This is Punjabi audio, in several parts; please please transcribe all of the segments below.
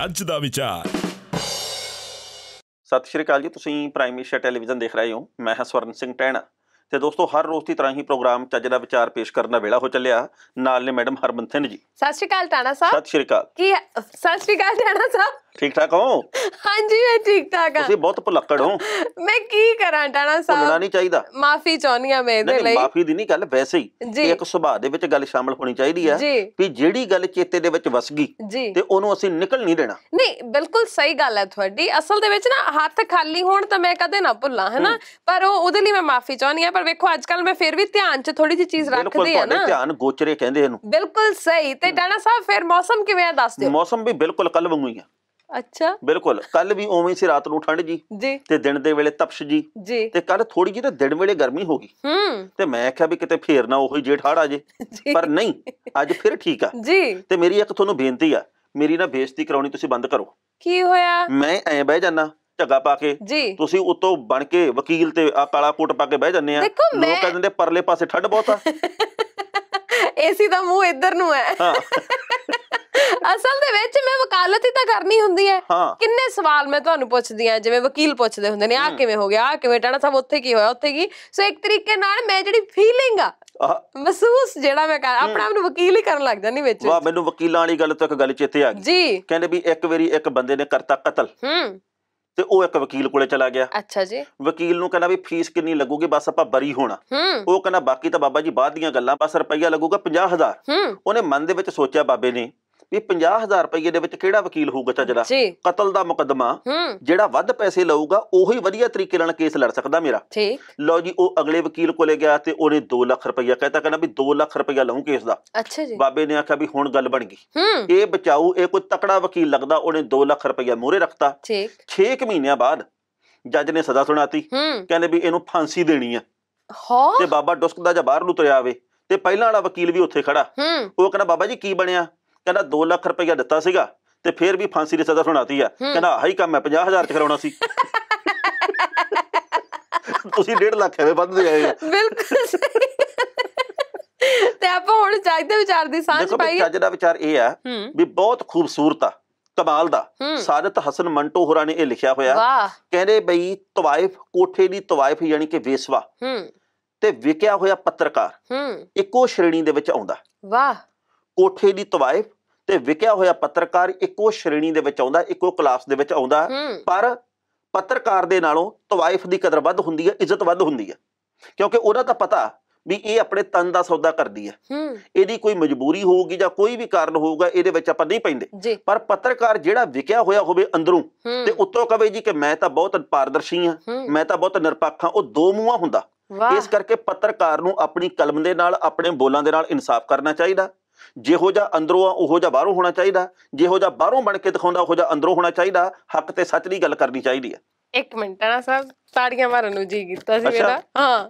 ਜੱਜ ਦਾ ਵਿਚਾਰ ਸਤਿ ਸ਼੍ਰੀ ਅਕਾਲ ਜੀ ਤੁਸੀਂ ਪ੍ਰਾਈਮ ਏਸ਼ੀਆ ਟੈਲੀਵਿਜ਼ਨ ਦੇਖ ਰਹੇ ਹੋ ਮੈਂ ਹਾਂ ਸਵਰਨ ਸਿੰਘ ਟੈਣਾ ਤੇ ਦੋਸਤੋ ਹਰ ਰੋਜ਼ ਦੀ ਤਰ੍ਹਾਂ ਹੀ ਪ੍ਰੋਗਰਾਮ ਚੱਜ ਦਾ ਵਿਚਾਰ ਪੇਸ਼ ਕਰਨ ਦਾ ਵੇਲਾ ਹੋ ਚੱਲਿਆ ਨਾਲ ਨੇ ਮੈਡਮ ਹਰਮਨ ਸਿੰਘ ਜੀ ਸਤਿ ਸ਼੍ਰੀ ਅਕਾਲ ਟਾਣਾ ਸਾਹਿਬ ਸਤਿ ਸ਼੍ਰੀ ਅਕਾਲ ਕੀ ਸਤਿ ਸ਼੍ਰੀ ਅਕਾਲ ਟਾਣਾ ਸਾਹਿਬ ਠੀਕ ਠਾਕ ਹੋ ਹਾਂਜੀ ਮੈਂ ਠੀਕ ਠਾਕ ਹਾਂ ਤੁਸੀਂ ਬਹੁਤ ਪੁਲੱਕੜ ਹੋ ਮੈਂ ਕੀ ਕਰਾਂ ਟਾਣਾ ਸਾਹਿਬ ਭੁੱਲਣਾ ਨਹੀਂ ਚਾਹੀਦਾ ਮਾਫੀ ਚਾਹੁੰਦੀ ਆ ਮੈਂ ਇਹਦੇ ਲਈ ਨਹੀਂ ਮਾਫੀ ਦੀ ਨਹੀਂ ਗੱਲ ਵੈਸੇ ਹੀ ਇੱਕ ਸੁਭਾਅ ਦੇ ਵਿੱਚ ਗੱਲ ਸ਼ਾਮਲ ਹੋਣੀ ਚਾਹੀਦੀ ਆ ਵੀ ਜਿਹੜੀ ਗੱਲ ਚੇਤੇ ਦੇ ਵਿੱਚ ਵਸ ਗਈ ਤੇ ਉਹਨੂੰ ਅਸੀਂ ਨਿਕਲ ਨਹੀਂ ਦੇਣਾ ਨਹੀਂ ਬਿਲਕੁਲ ਸਹੀ ਗੱਲ ਹੈ ਤੁਹਾਡੀ ਅਸਲ ਦੇ ਵਿੱਚ ਨਾ ਹੱਥ ਖਾਲੀ ਹੋਣ ਤਾਂ ਮੈਂ ਕਦੇ ਨਾ ਭੁੱਲਾਂ ਹੈਨਾ ਪਰ ਉਹ ਉਹਦੇ ਲਈ ਮੈਂ ਮਾਫੀ ਚਾਹੁੰਦੀ ਆ ਪਰ ਵੇਖੋ ਅੱਜ ਕੱਲ ਮੈਂ ਫੇਰ ਵੀ ਧਿਆਨ 'ਚ ਥੋੜੀ ਜਿਹੀ ਚੀਜ਼ ਰੱਖਦੇ ਆ ਨਾ ਬਿਲਕੁਲ ਧਿਆਨ ਗੋਚਰੇ ਕਹਿੰਦੇ ਇਹਨੂੰ ਬਿਲਕੁਲ ਸਹੀ ਤੇ ਡਾਣਾ ਸਾਹਿਬ ਫੇਰ ਮੌਸਮ ਕਿਵੇਂ ਆ ਦੱਸ ਦਿਓ ਮੌਸਮ ਵੀ ਬਿਲਕੁਲ ਕੱਲ ਵਾਂਗੂ ਹੀ ਆ ਅੱਛਾ ਬਿਲਕੁਲ ਕੱਲ ਵੀ ਉਵੇਂ ਸੀ ਰਾਤ ਨੂੰ ਠੰਡ ਜੀ ਤੇ ਦਿਨ ਦੇ ਵੇਲੇ ਤਪਸ਼ ਜੀ ਤੇ ਕੱਲ ਥੋੜੀ ਜਿਹੀ ਤਾਂ ਦਿਨ ਵੇਲੇ ਗਰਮੀ ਹੋ ਗਈ ਹੂੰ ਤੇ ਮੈਂ ਆਖਿਆ ਵੀ ਕਿਤੇ ਫੇਰ ਨਾ ਉਹੀ ਜੇਠ ਹੜ ਆ ਜੇ ਪਰ ਨਹੀਂ ਅੱਜ ਫਿਰ ਠੀਕ ਆ ਜੀ ਤੇ ਮੇਰੀ ਇੱਕ ਤੁਹਾਨੂੰ ਬੇਨਤੀ ਆ ਮੇਰੀ ਨਾ ਬੇਇੱਜ਼ਤੀ ਕਰਾਉਣੀ ਤੁਸੀਂ ਬੰਦ ਕਰੋ ਕੀ ਹੋਇਆ ਮੈਂ ਐ ਬਹਿ ਜਾਣਾ ਝੱਗਾ ਪਾ ਕੇ ਜੀ ਤੁਸੀਂ ਉਤੋਂ ਬਣ ਕੇ ਵਕੀਲ ਤੇ ਆ ਕਾਲਾ ਕੋਟ ਪਾ ਕੇ ਬਹਿ ਜਾਂਦੇ ਆ ਲੋਕ ਕਹਿੰਦੇ ਪਰਲੇ ਪਾਸੇ ਠੱਡ ਬਹੁਤ ਆ ਏਸੀ ਦਾ ਮੂੰਹ ਇੱਧਰ ਨੂੰ ਹੈ ਅਸਲ ਦੇ ਵਿੱਚ ਮੈਂ ਵਕਾਲਤ ਹੀ ਤਾਂ ਕਰਨੀ ਹੁੰਦੀ ਹੈ ਕਿੰਨੇ ਸਵਾਲ ਮੈਂ ਤੁਹਾਨੂੰ ਪੁੱਛਦੀ ਆ ਜਿਵੇਂ ਵਕੀਲ ਪੁੱਛਦੇ ਹੁੰਦੇ ਨੇ ਆ ਕਿਵੇਂ ਹੋ ਗਿਆ ਆ ਕਿਵੇਂ ਟਾਣਾ ਸਭ ਉੱਥੇ ਕੀ ਹੋਇਆ ਉੱਥੇ ਕੀ ਸੋ ਇੱਕ ਤਰੀਕੇ ਨਾਲ ਮੈਂ ਜਿਹੜੀ ਫੀਲਿੰਗ ਆ ਮਹਿਸੂਸ ਜਿਹੜਾ ਮੈਂ ਕਰ ਆਪਣਾ ਆਪ ਨੂੰ ਵਕੀਲ ਹੀ ਕਰਨ ਲੱਗ ਜਾਂਦੀ ਵਿੱਚ ਵਾਹ ਮੈਨੂੰ ਵਕੀਲਾਂ ਵਾਲੀ ਗੱਲ ਤੋਂ ਇੱਕ ਗੱਲ ਚੇਤੇ ਆ ਗਈ ਜੀ ਕਹਿੰਦੇ ਵੀ ਇੱਕ ਵਾਰੀ ਇੱਕ ਬੰਦੇ ਨੇ ਕਰਤਾ ਕਤਲ ਹੂੰ ਤੇ ਉਹ ਇੱਕ ਵਕੀਲ ਕੋਲੇ ਚਲਾ ਗਿਆ ਅੱਛਾ ਜੀ ਵਕੀਲ ਨੂੰ ਕਹਿੰਦਾ ਵੀ ਫੀਸ ਕਿੰਨੀ ਲੱਗੂਗੀ ਬਸ ਆਪਾਂ ਬਰੀ ਹੋਣਾ ਉਹ ਕਹਿੰਦਾ ਬਾਕੀ ਤਾਂ ਬਾਬਾ ਜੀ ਬਾਅਦ ਦੀਆਂ ਗੱਲਾਂ ਬਸ ਰੁਪਈਆ ਲੱਗੂਗਾ 50000 ਉਹਨੇ ਮਨ ਦੇ ਵਿੱਚ ਸੋਚਿਆ ਬਾਬੇ ਨੇ ਵੀ 50000 ਰੁਪਏ ਦੇ ਵਿੱਚ ਕਿਹੜਾ ਵਕੀਲ ਹੋਊਗਾ ਚੱਜਦਾ ਕਤਲ ਦਾ ਮੁਕਦਮਾ ਜਿਹੜਾ ਵੱਧ ਪੈਸੇ ਲਊਗਾ ਉਹੀ ਵਧੀਆ ਤਰੀਕੇ ਨਾਲ ਕੇਸ ਲੜ ਸਕਦਾ ਮੇਰਾ ਠੀਕ ਲਓ ਜੀ ਉਹ ਅਗਲੇ ਵਕੀਲ ਕੋਲੇ ਗਿਆ ਤੇ ਉਹਨੇ 2 ਲੱਖ ਰੁਪਏ ਕਹਿਤਾ ਕਹਿੰਦਾ ਵੀ 2 ਲੱਖ ਰੁਪਏ ਲਊ ਕੇਸ ਦਾ ਅੱਛਾ ਜੀ ਬਾਬੇ ਨੇ ਆਖਿਆ ਵੀ ਹੁਣ ਗੱਲ ਬਣ ਗਈ ਇਹ ਬਚਾਊ ਇਹ ਕੋਈ ਤਕੜਾ ਵਕੀਲ ਲੱਗਦਾ ਉਹਨੇ 2 ਲੱਖ ਰੁਪਏ ਮੂਰੇ ਰੱਖਤਾ ਠੀਕ 6 ਮਹੀਨਿਆਂ ਬਾਅਦ ਜੱਜ ਨੇ ਸਜ਼ਾ ਸੁਣਾਤੀ ਕਹਿੰਦੇ ਵੀ ਇਹਨੂੰ ਫਾਂਸੀ ਦੇਣੀ ਆ ਹਾਂ ਤੇ ਬਾਬਾ ਡੁਸਕਦਾ ਜਾਂ ਬਾਹਰ ਨੂੰ ਤੁਰਿਆ ਆਵੇ ਤੇ ਪਹਿਲਾਂ ਵਾਲਾ ਵਕੀਲ ਵੀ ਉੱਥੇ ਖੜਾ ਉਹ ਕਹਿੰਦਾ ਬਾਬਾ ਜੀ ਕੀ ਬਣਿਆ ਕਹਿੰਦਾ 2 ਲੱਖ ਰੁਪਇਆ ਦਿੱਤਾ ਸੀਗਾ ਤੇ ਫੇਰ ਵੀ ਫਾਂਸੀ ਦੀ ਸਜ਼ਾ ਸੁਣਾਤੀ ਆ ਕਹਿੰਦਾ ਆਹੀ ਕੰਮ ਹੈ 50000 ਚ ਕਰਾਉਣਾ ਸੀ ਤੁਸੀਂ 1.5 ਲੱਖ ਐਵੇਂ ਵੱਧਦੇ ਆਏ ਬਿਲਕੁਲ ਤੇ ਆਪਾਂ ਹੁਣ ਚਾਹੀਦੇ ਵਿਚਾਰ ਦੀ ਸਾਂਝ ਪਾਈਏ ਜੱਜ ਦਾ ਵਿਚਾਰ ਇਹ ਆ ਵੀ ਬਹੁਤ ਖੂਬਸੂਰਤ ਆ ਕਮਾਲ ਦਾ ਸਾਦਤ ਹਸਨ ਮੰਟੋ ਹੋਰਾਂ ਨੇ ਇਹ ਲਿਖਿਆ ਹੋਇਆ ਕਹਿੰਦੇ ਬਈ ਤਵਾਇਫ ਕੋਠੇ ਦੀ ਤਵਾਇਫ ਯਾਨੀ ਕਿ ਵੇਸਵਾ ਹੂੰ ਤੇ ਵਿਕਿਆ ਹੋਇਆ ਪੱਤਰਕਾਰ ਹੂੰ ਇੱਕੋ ਸ਼੍ਰੇਣੀ ਦੇ ਵਿੱਚ ਆਉਂਦਾ ਵਾਹ ਕੋਠੇ ਦੀ ਤਵਾਇਫ ਤੇ ਵਿਕਿਆ ਹੋਇਆ ਪੱਤਰਕਾਰ ਇੱਕੋ ਸ਼੍ਰੇਣੀ ਦੇ ਵਿੱਚ ਆਉਂਦਾ ਇੱਕੋ ਕਲਾਸ ਦੇ ਵਿੱਚ ਆਉਂਦਾ ਪਰ ਪੱਤਰਕਾਰ ਦੇ ਨਾਲੋਂ ਤਵਾਇਫ ਦੀ ਕਦਰ ਵੱਧ ਹੁੰਦੀ ਹੈ ਇੱਜ਼ਤ ਵੱਧ ਹੁੰਦੀ ਹੈ ਕਿਉਂਕਿ ਉਹਨਾਂ ਦਾ ਪਤਾ ਵੀ ਇਹ ਆਪਣੇ ਤਨ ਦਾ ਸੌਦਾ ਕਰਦੀ ਹੈ ਇਹਦੀ ਕੋਈ ਮਜਬੂਰੀ ਹੋਊਗੀ ਜਾਂ ਕੋਈ ਵੀ ਕਾਰਨ ਹੋਊਗਾ ਇਹਦੇ ਵਿੱਚ ਆਪਾਂ ਨਹੀਂ ਪੈਂਦੇ ਪਰ ਪੱਤਰਕਾਰ ਜਿਹੜਾ ਵਿਕਿਆ ਹੋਇਆ ਹੋਵੇ ਅੰਦਰੋਂ ਤੇ ਉੱਤੋਂ ਕਵੇ ਜੀ ਕਿ ਮੈਂ ਤਾਂ ਬਹੁਤ ਪਾਰਦਰਸ਼ੀ ਹਾਂ ਮੈਂ ਤਾਂ ਬਹੁਤ ਨਿਰਪੱਖ ਹਾਂ ਉਹ ਦੋ ਮੂੰਹਾਂ ਹੁੰਦਾ ਇਸ ਕਰਕੇ ਪੱਤਰਕਾਰ ਨੂੰ ਆਪਣੀ ਕਲਮ ਦੇ ਨਾਲ ਆਪਣੇ ਬੋਲਾਂ ਦੇ ਨਾਲ ਇਨਸਾਫ ਕਰਨਾ ਚਾਹੀਦਾ ਜਿਹੋ ਜਿਹਾ ਅੰਦਰੋਂ ਆ ਉਹੋ ਜਿਹਾ ਬਾਹਰੋਂ ਹੋਣਾ ਚਾਹੀਦਾ ਜਿਹੋ ਜਿਹਾ ਬਾਹਰੋਂ ਬਣ ਕੇ ਦਿਖਾਉਂਦਾ ਉਹੋ ਜਿਹਾ ਅੰਦਰੋਂ ਹੋਣਾ ਚਾਹੀਦਾ ਹੱਕ ਤੇ ਸੱਚ ਦੀ ਗੱਲ ਕਰਨੀ ਚਾਹੀਦੀ ਹੈ ਇੱਕ ਮਿੰਟ ਨਾ ਸਾਹਿਬ ਤਾੜੀਆਂ ਮਾਰਨ ਨੂੰ ਜੀ ਕੀਤਾ ਸੀ ਮੇਰਾ ਹਾਂ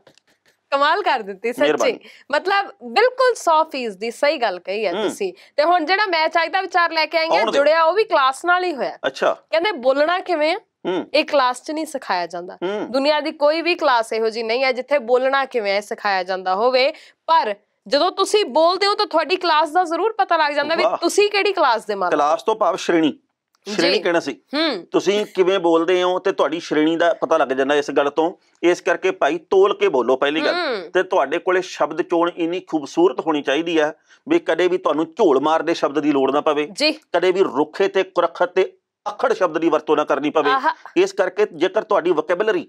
ਕਮਾਲ ਕਰ ਦਿੱਤੀ ਸੱਚੀ ਮਤਲਬ ਬਿਲਕੁਲ 100% ਦੀ ਸਹੀ ਗੱਲ ਕਹੀ ਹੈ ਤੁਸੀਂ ਤੇ ਹੁਣ ਜਿਹੜਾ ਮੈਂ ਚਾਹੀਦਾ ਵਿਚਾਰ ਲੈ ਕੇ ਆਈ ਜੁੜਿਆ ਉਹ ਵੀ ਕਲਾਸ ਨਾਲ ਹੀ ਹੋਇਆ ਅੱਛਾ ਕਹਿੰਦੇ ਬੋਲਣਾ ਕਿਵੇਂ ਹੈ ਇਹ ਕਲਾਸ 'ਚ ਨਹੀਂ ਸਿਖਾਇਆ ਜਾਂਦਾ ਦੁਨੀਆ ਦੀ ਕੋਈ ਵੀ ਕਲਾਸ ਇਹੋ ਜੀ ਨਹੀਂ ਹੈ ਜਿੱਥੇ ਬੋਲਣਾ ਕਿਵੇਂ ਸਿਖਾਇਆ ਜਾਂਦਾ ਹੋਵੇ ਪਰ ਜਦੋਂ ਤੁਸੀਂ ਬੋਲਦੇ ਹੋ ਤਾਂ ਤੁਹਾਡੀ ਕਲਾਸ ਦਾ ਜ਼ਰੂਰ ਪਤਾ ਲੱਗ ਜਾਂਦਾ ਵੀ ਤੁਸੀਂ ਕਿਹੜੀ ਕਲਾਸ ਦੇ ਮਾਲਕ ਕਲਾਸ ਤੋਂ ਭਾਵ ਸ਼੍ਰੇਣੀ ਸ਼੍ਰੇਣੀ ਕਹਿਣਾ ਸੀ ਤੁਸੀਂ ਕਿਵੇਂ ਬੋਲਦੇ ਹੋ ਤੇ ਤੁਹਾਡੀ ਸ਼੍ਰੇਣੀ ਦਾ ਪਤਾ ਲੱਗ ਜਾਂਦਾ ਇਸ ਗੱਲ ਤੋਂ ਇਸ ਕਰਕੇ ਭਾਈ ਤੋਲ ਕੇ ਬੋਲੋ ਪਹਿਲੀ ਗੱਲ ਤੇ ਤੁਹਾਡੇ ਕੋਲੇ ਸ਼ਬਦ ਚੋਣ ਇੰਨੀ ਖੂਬਸੂਰਤ ਹੋਣੀ ਚਾਹੀਦੀ ਹੈ ਵੀ ਕਦੇ ਵੀ ਤੁਹਾਨੂੰ ਝੋਲ ਮਾਰਦੇ ਸ਼ਬਦ ਦੀ ਲੋੜ ਨਾ ਪਵੇ ਕਦੇ ਵੀ ਰੁੱਖੇ ਤੇ ਕੁਰਖਤ ਤੇ ਅਖੜ ਸ਼ਬਦ ਦੀ ਵਰਤੋਂ ਨਾ ਕਰਨੀ ਪਵੇ ਇਸ ਕਰਕੇ ਜੇਕਰ ਤੁਹਾਡੀ ਵੋਕੈਬਲਰੀ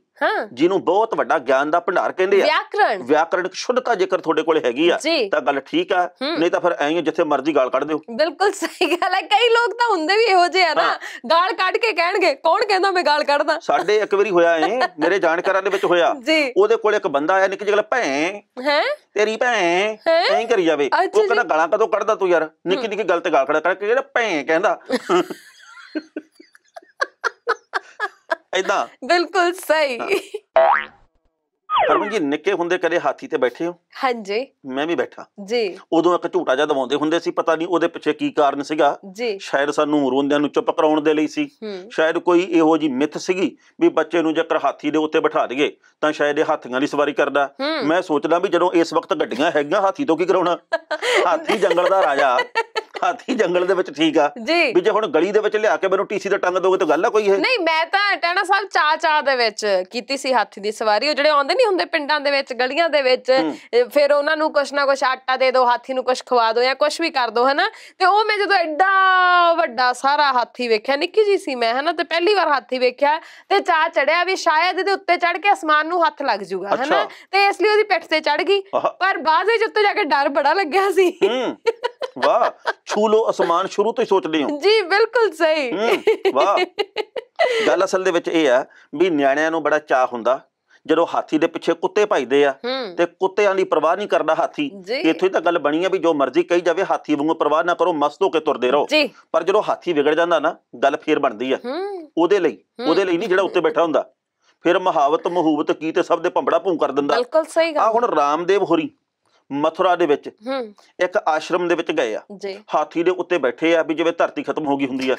ਜਿਹਨੂੰ ਬਹੁਤ ਵੱਡਾ ਗਿਆਨ ਦਾ ਭੰਡਾਰ ਕਹਿੰਦੇ ਆ ਵਿਆਕਰਣ ਵਿਆਕਰਣਿਕ ਸ਼ੁੱਧਤਾ ਜੇਕਰ ਤੁਹਾਡੇ ਕੋਲ ਹੈਗੀ ਆ ਤਾਂ ਗੱਲ ਠੀਕ ਆ ਨਹੀਂ ਤਾਂ ਫਿਰ ਐਂ ਜਿੱਥੇ ਮਰਜ਼ੀ ਗਾਲ ਕੱਢ ਦਿਓ ਬਿਲਕੁਲ ਸਹੀ ਗੱਲ ਹੈ ਕਈ ਲੋਕ ਤਾਂ ਹੁੰਦੇ ਵੀ ਇਹੋ ਜਿਹੇ ਆ ਨਾ ਗਾਲ ਕੱਢ ਕੇ ਕਹਿਣਗੇ ਕੌਣ ਕਹਿੰਦਾ ਮੈਂ ਗਾਲ ਕੱਢਦਾ ਸਾਡੇ ਇੱਕ ਵਾਰੀ ਹੋਇਆ ਐ ਮੇਰੇ ਜਾਣਕਾਰਾਂ ਦੇ ਵਿੱਚ ਹੋਇਆ ਉਹਦੇ ਕੋਲ ਇੱਕ ਬੰਦਾ ਆਇਆ ਨਿੱਕੀ ਜਿਹੀ ਗੱਲ ਭੈ ਹੈ ਤੇਰੀ ਭੈ ਐਂ ਕਰੀ ਜਾਵੇ ਉਹ ਕਹਿੰਦਾ ਗਾਲਾਂ ਕਦੋਂ ਕੱਢਦਾ ਤੂੰ ਯਾਰ ਨਿੱਕੀ ਨਿੱਕੀ ਗੱਲ ਤੇ ਗਾਲ ਕੱਢਦਾ ਜਿਹੜਾ ਭੈ ਕਹਿੰਦਾ ਐਦਾਂ ਬਿਲਕੁਲ ਸਹੀ ਹਰਮਨ ਜੀ ਨਿੱਕੇ ਹੁੰਦੇ ਕਦੇ ਹਾਥੀ ਤੇ ਬੈਠੇ ਹੋ ਹਾਂਜੀ ਮੈਂ ਵੀ ਬੈਠਾ ਜੀ ਉਦੋਂ ਇੱਕ ਝੂਟਾ ਜਿਹਾ ਦਵਾਉਂਦੇ ਹੁੰਦੇ ਸੀ ਪਤਾ ਨਹੀਂ ਉਹਦੇ ਪਿੱਛੇ ਕੀ ਕਾਰਨ ਸੀਗਾ ਜੀ ਸ਼ਾਇਦ ਸਾਨੂੰ ਰੋਂਦਿਆਂ ਨੂੰ ਚੁੱਪ ਕਰਾਉਣ ਦੇ ਲਈ ਸੀ ਸ਼ਾਇਦ ਕੋਈ ਇਹੋ ਜੀ ਮਿੱਥ ਸੀਗੀ ਵੀ ਬੱਚੇ ਨੂੰ ਜੇਕਰ ਹਾਥੀ ਦੇ ਉੱਤੇ ਬਿਠਾ ਦਈਏ ਤਾਂ ਸ਼ਾਇਦ ਇਹ ਹਾਥੀਆਂ ਦੀ ਸਵਾਰੀ ਕਰਦਾ ਮੈਂ ਸੋਚਦਾ ਵੀ ਜਦੋਂ ਇਸ ਵਕਤ ਗੱਡੀਆਂ ਹੈਗੀਆਂ ਹਾਥੀ ਤੋਂ ਕੀ ਕਰਾਉਣਾ ਹਾਥੀ ਜੰਗਲ ਦਾ ਰਾਜਾ ਹਾਥੀ ਜੰਗਲ ਦੇ ਵਿੱਚ ਠੀਕ ਆ ਵੀ ਜੇ ਹੁਣ ਗਲੀ ਦੇ ਵਿੱਚ ਲਿਆ ਕੇ ਮੈਨੂੰ ਟੀਸੀ ਦਾ ਟੰਗ ਦੋਗੇ ਤਾਂ ਗੱਲ ਆ ਕੋਈ ਇਹ ਨਹੀਂ ਮੈਂ ਤਾਂ ਟਾਣਾ ਸਾਹਿਬ ਚਾ ਚਾ ਦੇ ਵਿੱਚ ਕੀਤੀ ਸੀ ਹਾਥੀ ਦੀ ਸਵਾਰੀ ਉਹ ਜਿਹੜੇ ਆਉਂਦੇ ਨਹੀਂ ਹੁੰਦੇ ਪਿੰਡਾਂ ਦੇ ਵਿੱਚ ਗਲੀਆਂ ਦੇ ਵਿੱਚ ਫਿਰ ਉਹਨਾਂ ਨੂੰ ਕੁਛ ਨਾ ਕੁਛ ਆਟਾ ਦੇ ਦਿਓ ਹਾਥੀ ਨੂੰ ਕੁਛ ਖਵਾ ਦਿਓ ਜਾਂ ਕੁਛ ਵੀ ਕਰ ਦਿਓ ਹਨਾ ਤੇ ਉਹ ਮੈਂ ਜਦੋਂ ਐਡਾ ਵੱਡਾ ਸਾਰਾ ਹਾਥੀ ਵੇਖਿਆ ਨਿੱਕੀ ਜੀ ਸੀ ਮੈਂ ਹਨਾ ਤੇ ਪਹਿਲੀ ਵਾਰ ਹਾਥੀ ਵੇਖਿਆ ਤੇ ਚਾ ਚੜਿਆ ਵੀ ਸ਼ਾਇਦ ਇਹਦੇ ਉੱਤੇ ਚੜ ਕੇ ਅਸਮਾਨ ਨੂੰ ਹੱਥ ਲੱਗ ਜਾਊਗਾ ਹਨਾ ਤੇ ਇਸ ਲਈ ਉਹਦੀ ਪਿੱਠ ਤੇ ਚੜ ਗਈ ਪਰ ਬਾਅਦ ਵਿੱਚ ਉੱਤੇ ਜਾ ਕੇ ਡਰ ਬੜਾ ਲੱਗਿਆ ਸੀ ਵਾਹ ਛੂ ਲੋ ਅਸਮਾਨ ਸ਼ੁਰੂ ਤੋਂ ਹੀ ਸੋਚਦੇ ਹੋ ਜੀ ਬਿਲਕੁਲ ਸਹੀ ਵਾਹ ਗੱਲ ਅਸਲ ਦੇ ਵਿੱਚ ਇਹ ਆ ਵੀ ਨਿਆਣਿਆਂ ਨੂੰ ਬੜਾ ਚਾਹ ਹੁੰਦਾ ਜਦੋਂ ਹਾਥੀ ਦੇ ਪਿੱਛੇ ਕੁੱਤੇ ਭਜਦੇ ਆ ਤੇ ਕੁੱਤਿਆਂ ਦੀ ਪਰਵਾਹ ਨਹੀਂ ਕਰਦਾ ਹਾਥੀ ਇੱਥੇ ਤਾਂ ਗੱਲ ਬਣੀ ਆ ਵੀ ਜੋ ਮਰਜ਼ੀ ਕਹੀ ਜਾਵੇ ਹਾਥੀ ਵਾਂਗੂ ਪਰਵਾਹ ਨਾ ਕਰੋ ਮਸਤ ਹੋ ਕੇ ਤੁਰਦੇ ਰਹੋ ਪਰ ਜਦੋਂ ਹਾਥੀ ਵਿਗੜ ਜਾਂਦਾ ਨਾ ਗੱਲ ਫੇਰ ਬਣਦੀ ਆ ਉਹਦੇ ਲਈ ਉਹਦੇ ਲਈ ਨਹੀਂ ਜਿਹੜਾ ਉੱਤੇ ਬੈਠਾ ਹੁੰਦਾ ਫਿਰ ਮਹਾਵਤ ਮਹੂਵਤ ਕੀ ਤੇ ਸਭ ਦੇ ਭੰਬੜਾ ਭੂੰ ਕਰ ਦਿੰਦਾ ਬਿਲਕੁਲ ਸਹੀ ਗੱਲ ਆ ਹੁਣ ਰਾਮਦੇਵ ਹੋਰੀ ਮਥੁਰਾ ਦੇ ਵਿੱਚ ਇੱਕ ਆਸ਼ਰਮ ਦੇ ਵਿੱਚ ਗਏ ਆ ਹਾਥੀ ਦੇ ਉੱਤੇ ਬੈਠੇ ਆ ਵੀ ਜਿਵੇਂ ਧਰਤੀ ਖਤਮ ਹੋ ਗਈ ਹੁੰਦੀ ਆ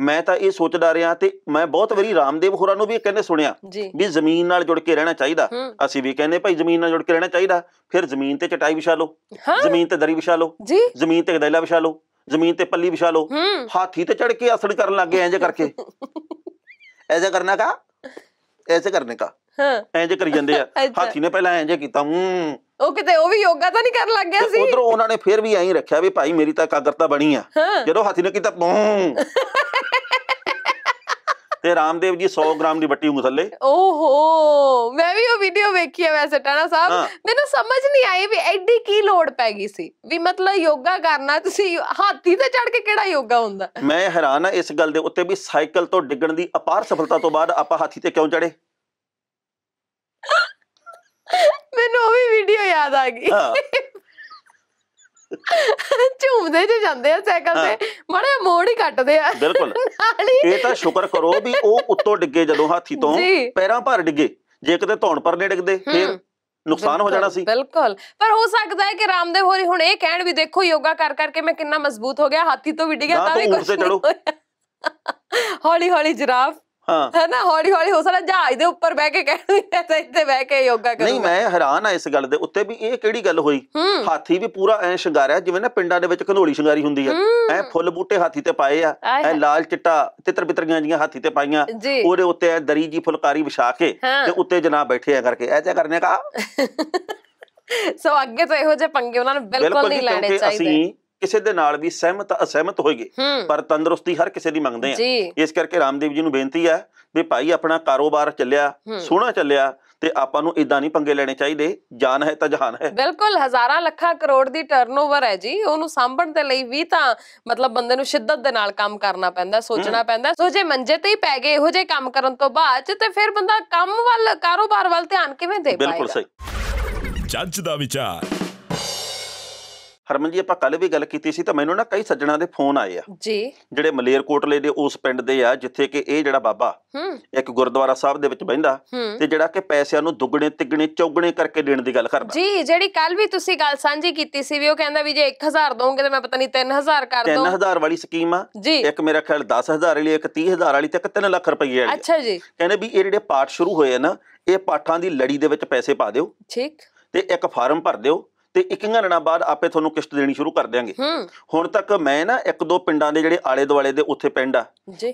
ਮੈਂ ਤਾਂ ਇਹ ਸੋਚਦਾ ਰਿਹਾ ਤੇ ਮੈਂ ਬਹੁਤ ਵਾਰੀ ਰਾਮਦੇਵ ਹੋਰਾਂ ਨੂੰ ਵੀ ਕਹਿੰਦੇ ਸੁਣਿਆ ਵੀ ਜ਼ਮੀਨ ਨਾਲ ਜੁੜ ਕੇ ਰਹਿਣਾ ਚਾਹੀਦਾ ਅਸੀਂ ਵੀ ਕਹਿੰਦੇ ਭਾਈ ਜ਼ਮੀਨ ਨਾਲ ਜੁੜ ਕੇ ਰਹਿਣਾ ਚਾਹੀਦਾ ਫਿਰ ਜ਼ਮੀਨ ਤੇ ਚਟਾਈ ਵਿਛਾ ਲਓ ਜ਼ਮੀਨ ਤੇ ਦਰੀ ਵਿਛਾ ਲਓ ਜ਼ਮੀਨ ਤੇ ਗਦੈਲਾ ਵਿਛਾ ਲਓ ਜ਼ਮੀਨ ਤੇ ਪੱਲੀ ਵਿਛਾ ਲਓ ਹਾਥੀ ਤੇ ਚੜ ਕੇ ਅਸਣ ਕਰਨ ਲੱਗੇ ਜੇ ਕਰਕੇ ਐਜਾ ਕਰਨਾ ਕਾ ਐਸੇ ਕਰਨੇ ਕਾ ਹਾਂ ਜੇ ਕਰੀ ਜਾਂਦੇ ਆ ਹਾਥੀ ਨੇ ਪਹਿਲਾਂ ਜੇ ਕੀਤਾ ਹੂੰ ਉਹ ਕਿਤੇ ਉਹ ਵੀ ਯੋਗਾ ਤਾਂ ਨਹੀਂ ਕਰਨ ਲੱਗ ਗਿਆ ਸੀ ਉਧਰ ਉਹਨਾਂ ਨੇ ਫੇਰ ਵੀ ਐਂ ਰੱਖਿਆ ਵੀ ਭਾਈ ਮੇਰੀ ਤਾਂ ਇਕਾਗਰਤਾ ਬਣੀ ਆ ਜਦੋਂ ਹਾਥੀ ਨੇ ਕੀਤਾ ਪੂੰ ਤੇ ਰਾਮਦੇਵ ਜੀ 100 ਗ੍ਰਾਮ ਦੀ ਬੱਟੀ ਮੁਸੱਲੇ ਓਹੋ ਮੈਂ ਵੀ ਉਹ ਵੀਡੀਓ ਵੇਖੀ ਆ ਵੈਸੇ ਟਾਣਾ ਸਾਹਿਬ ਮੈਨੂੰ ਸਮਝ ਨਹੀਂ ਆਈ ਵੀ ਐਡੀ ਕੀ ਲੋੜ ਪੈ ਗਈ ਸੀ ਵੀ ਮਤਲਬ ਯੋਗਾ ਕਰਨਾ ਤੁਸੀਂ ਹਾਥੀ ਤੇ ਚੜ ਕੇ ਕਿਹੜਾ ਯੋਗਾ ਹੁੰਦਾ ਮੈਂ ਹੈਰਾਨ ਆ ਇਸ ਗੱਲ ਦੇ ਉੱਤੇ ਵੀ ਸਾਈਕਲ ਤੋਂ ਡਿੱਗਣ ਦੀ ਅਪਾਰ ਸਫਲਤਾ ਤੋਂ ਬਾਅਦ ਆਪਾਂ ਹਾਥੀ ਤੇ ਕਿਉਂ ਚੜੇ ਮੈਨੂੰ ਉਹ ਵੀ ਵੀਡੀਓ ਯਾਦ ਆ ਗਈ ਝੂਮਦੇ ਜੇ ਜਾਂਦੇ ਆ ਸਾਈਕਲ ਤੇ ਮੜੇ ਮੋੜ ਹੀ ਕੱਟਦੇ ਆ ਬਿਲਕੁਲ ਇਹ ਤਾਂ ਸ਼ੁਕਰ ਕਰੋ ਵੀ ਉਹ ਉੱਤੋਂ ਡਿੱਗੇ ਜਦੋਂ ਹਾਥੀ ਤੋਂ ਪੈਰਾਂ ਭਰ ਡਿੱਗੇ ਜੇ ਕਿਤੇ ਧੌਣ ਨੇ ਡਿੱਗਦੇ ਫਿਰ ਨੁਕਸਾਨ ਹੋ ਜਾਣਾ ਸੀ ਬਿਲਕੁਲ ਪਰ ਹੋ ਸਕਦਾ ਹੈ ਕਿ ਰਾਮਦੇਵ ਹੋਰੀ ਹੁਣ ਇਹ ਕਹਿਣ ਵੀ ਦੇਖੋ ਯੋਗਾ ਕਰ ਕਰਕੇ ਮੈਂ ਕਿੰਨਾ ਮਜ਼ਬੂਤ ਹੋ ਗਿਆ ਹਾਥੀ ਤੋਂ ਵੀ ਡਿੱਗਿਆ ਤਾਂ ਵੀ ਕੁਝ ਹੌਲੀ ਹੌਲੀ ਜਰਾਫ ਹਾਂ ਹੈ ਨਾ ਹੌਲੀ ਹੌਲੀ ਹੋ ਸਕਦਾ ਜਹਾਜ਼ ਦੇ ਉੱਪਰ ਬਹਿ ਕੇ ਕਹਿਣ ਦੀ ਐਸਾ ਇੱਥੇ ਬਹਿ ਕੇ ਯੋਗਾ ਕਰੂੰਗਾ ਨਹੀਂ ਮੈਂ ਹੈਰਾਨ ਆ ਇਸ ਗੱਲ ਦੇ ਉੱਤੇ ਵੀ ਇਹ ਕਿਹੜੀ ਗੱਲ ਹੋਈ ਹਾਥੀ ਵੀ ਪੂਰਾ ਐ ਸ਼ਿੰਗਾਰਿਆ ਜਿਵੇਂ ਨਾ ਪਿੰਡਾਂ ਦੇ ਵਿੱਚ ਕੰਧੋਲੀ ਸ਼ਿੰਗਾਰੀ ਹੁੰਦੀ ਆ ਐ ਫੁੱਲ ਬੂਟੇ ਹਾਥੀ ਤੇ ਪਾਏ ਆ ਐ ਲਾਲ ਚਿੱਟਾ ਤਿੱਤਰ ਬਿੱਤਰ ਜੀਆਂ ਹਾਥੀ ਤੇ ਪਾਈਆਂ ਉਹਦੇ ਉੱਤੇ ਐ ਦਰੀ ਜੀ ਫੁਲਕਾਰੀ ਵਿਛਾ ਕੇ ਤੇ ਉੱਤੇ ਜਨਾਬ ਬੈਠੇ ਆ ਕਰਕੇ ਐਜਾ ਕਰਨੇ ਕਾ ਸੋ ਅੱਗੇ ਤੋਂ ਇਹੋ ਜਿਹੇ ਪੰਗੇ ਉਹਨਾਂ ਨੂੰ ਬਿਲਕੁਲ ਨਹੀਂ ਲੈਣੇ ਚਾਹੀਦੇ ਕਿਸੇ ਦੇ ਨਾਲ ਵੀ ਸਹਿਮਤ ਅਸਹਿਮਤ ਹੋਈਏ ਪਰ ਤੰਦਰੁਸਤੀ ਹਰ ਕਿਸੇ ਦੀ ਮੰਗਦੇ ਆ ਇਸ ਕਰਕੇ ਰਾਮਦੇਵ ਜੀ ਨੂੰ ਬੇਨਤੀ ਹੈ ਵੀ ਭਾਈ ਆਪਣਾ ਕਾਰੋਬਾਰ ਚੱਲਿਆ ਸੋਹਣਾ ਚੱਲਿਆ ਤੇ ਆਪਾਂ ਨੂੰ ਇਦਾਂ ਨਹੀਂ ਪੰਗੇ ਲੈਣੇ ਚਾਹੀਦੇ ਜਾਨ ਹੈ ਤਾਂ ਜਹਾਨ ਹੈ ਬਿਲਕੁਲ ਹਜ਼ਾਰਾਂ ਲੱਖਾਂ ਕਰੋੜ ਦੀ ਟਰਨਓਵਰ ਹੈ ਜੀ ਉਹਨੂੰ ਸਾਂਭਣ ਦੇ ਲਈ ਵੀ ਤਾਂ ਮਤਲਬ ਬੰਦੇ ਨੂੰ ਸ਼ਿੱਦਤ ਦੇ ਨਾਲ ਕੰਮ ਕਰਨਾ ਪੈਂਦਾ ਸੋਚਣਾ ਪੈਂਦਾ ਸੋ ਜੇ ਮੰਜੇ ਤੇ ਹੀ ਪੈ ਗਏ ਇਹੋ ਜੇ ਕੰਮ ਕਰਨ ਤੋਂ ਬਾਅਦ ਤੇ ਫਿਰ ਬੰਦਾ ਕੰਮ ਵੱਲ ਕਾਰੋਬਾਰ ਵੱਲ ਧਿਆਨ ਕਿਵੇਂ ਦੇ ਪਾਏਗਾ ਬਿਲਕੁਲ ਸਹੀ ਜੱਜ ਦਾ ਵਿਚਾਰ ਹਰਮਨ ਜੀ ਆਪਾਂ ਕੱਲ ਵੀ ਗੱਲ ਕੀਤੀ ਸੀ ਤਾਂ ਮੈਨੂੰ ਨਾ ਕਈ ਸੱਜਣਾ ਦੇ ਫੋਨ ਆਏ ਆ ਜੀ ਜਿਹੜੇ ਮਲੇਰਕੋਟਲੇ ਦੇ ਉਸ ਪਿੰਡ ਦੇ ਆ ਜਿੱਥੇ ਕਿ ਇਹ ਜਿਹੜਾ ਬਾਬਾ ਹੂੰ ਇੱਕ ਗੁਰਦੁਆਰਾ ਸਾਹਿਬ ਦੇ ਵਿੱਚ ਬੈਂਦਾ ਤੇ ਜਿਹੜਾ ਕਿ ਪੈਸਿਆਂ ਨੂੰ ਦੁੱਗਣੇ ਤਿੱਗਣੇ ਚੌਗਣੇ ਕਰਕੇ ਦੇਣ ਦੀ ਗੱਲ ਕਰਦਾ ਜੀ ਜਿਹੜੀ ਕੱਲ ਵੀ ਤੁਸੀਂ ਗੱਲ ਸਾਂਝੀ ਕੀਤੀ ਸੀ ਵੀ ਉਹ ਕਹਿੰਦਾ ਵੀ ਜੇ 1000 ਦੋਗੇ ਤਾਂ ਮੈਂ ਪਤਾ ਨਹੀਂ 3000 ਕਰ ਦੋ 3000 ਵਾਲੀ ਸਕੀਮ ਆ ਇੱਕ ਮੇਰਾ ਖਿਆਲ 10000 ਵਾਲੀ ਇੱਕ 30000 ਵਾਲੀ ਤੇ ਇੱਕ 3 ਲੱਖ ਰੁਪਏ ਵਾਲੀ ਅੱਛਾ ਜੀ ਕਹਿੰਦੇ ਵੀ ਇਹ ਜਿਹੜੇ ਪਾਠ ਸ਼ੁਰੂ ਹੋਏ ਆ ਨਾ ਇਹ ਪਾਠਾਂ ਦੀ ਲੜੀ ਦੇ ਵਿੱਚ ਪੈਸੇ ਪਾ ਦਿਓ ਠੀਕ ਤੇ ਇੱਕ ਫਾਰਮ ਭਰ ਦਿਓ ਤੇ ਇੱਕ ਘੰਟਾ ਬਾਅਦ ਆਪੇ ਤੁਹਾਨੂੰ ਕਿਸ਼ਤ ਦੇਣੀ ਸ਼ੁਰੂ ਕਰ ਦਿਆਂਗੇ ਹੁਣ ਤੱਕ ਮੈਂ ਨਾ ਇੱਕ ਦੋ ਪਿੰਡਾਂ ਦੇ ਜਿਹੜੇ ਆਲੇ ਦੁਆਲੇ ਦੇ ਉੱਥੇ ਪਿੰਡ ਆ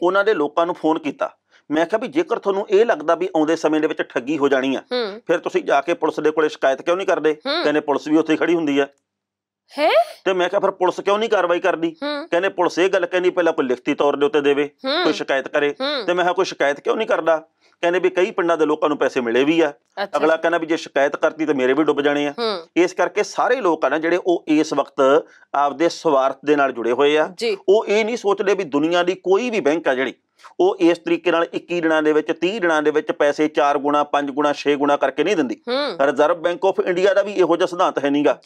ਉਹਨਾਂ ਦੇ ਲੋਕਾਂ ਨੂੰ ਫੋਨ ਕੀਤਾ ਮੈਂ ਕਿਹਾ ਵੀ ਜੇਕਰ ਤੁਹਾਨੂੰ ਇਹ ਲੱਗਦਾ ਵੀ ਆਉਂਦੇ ਸਮੇਂ ਦੇ ਵਿੱਚ ਠੱਗੀ ਹੋ ਜਾਣੀ ਆ ਫਿਰ ਤੁਸੀਂ ਜਾ ਕੇ ਪੁਲਿਸ ਦੇ ਕੋਲੇ ਸ਼ਿਕਾਇਤ ਕਿਉਂ ਨਹੀਂ ਕਰਦੇ ਕਹਿੰਦੇ ਪੁਲਿਸ ਵੀ ਉੱਥੇ ਖੜੀ ਹੁੰਦੀ ਆ ਹੈ ਤੇ ਮੈਂ ਕਿਹਾ ਫਿਰ ਪੁਲਿਸ ਕਿਉਂ ਨਹੀਂ ਕਾਰਵਾਈ ਕਰਦੀ ਕਹਿੰਦੇ ਪੁਲਿਸ ਇਹ ਗੱਲ ਕਹਿੰਦੀ ਪਹਿਲਾਂ ਕੋਈ ਲਿਖਤੀ ਤੌਰ ਦੇ ਉੱਤੇ ਦੇਵੇ ਕੋਈ ਸ਼ਿਕਾਇਤ ਕਰੇ ਤੇ ਮੈਂ ਕਿਹਾ ਕੋਈ ਸ਼ਿਕਾਇਤ ਕਿਉਂ ਨਹੀਂ ਕਰਦਾ ਕਹਿੰਦੇ ਵੀ ਕਈ ਪਿੰਡਾਂ ਦੇ ਲੋਕਾਂ ਨੂੰ ਪੈਸੇ ਮਿਲੇ ਵੀ ਆ ਅਗਲਾ ਕਹਿੰਦਾ ਵੀ ਜੇ ਸ਼ਿਕਾਇਤ ਕਰਤੀ ਤਾਂ ਮੇਰੇ ਵੀ ਡੁੱਬ ਜਾਣੇ ਆ ਇਸ ਕਰਕੇ ਸਾਰੇ ਲੋਕ ਆ ਨਾ ਜਿਹੜੇ ਉਹ ਇਸ ਵਕਤ ਆਪਦੇ ਸਵਾਰਥ ਦੇ ਨਾਲ ਜੁੜੇ ਹੋਏ ਆ ਉਹ ਇਹ ਨਹੀਂ ਸੋਚਦੇ ਵੀ ਦੁਨੀਆ ਦੀ ਕੋਈ ਵੀ ਬੈਂਕ ਆ ਜਿਹੜੀ ਉਹ ਇਸ ਤਰੀਕੇ ਨਾਲ 21 ਦਿਨਾਂ ਦੇ ਵਿੱਚ 30 ਦਿਨਾਂ ਦੇ ਵਿੱਚ ਪੈਸੇ 4 ਗੁਣਾ 5 ਗੁਣਾ 6 ਗੁਣਾ ਕਰਕੇ ਨਹੀਂ ਦਿੰਦੀ ਰਿਜ਼ਰਵ ਬੈਂਕ ਆਫ ਇੰਡੀਆ ਦਾ ਵੀ ਇਹੋ ਜਿਹਾ ਸਿਧਾਂਤ ਹੈ ਨਹੀਂਗਾ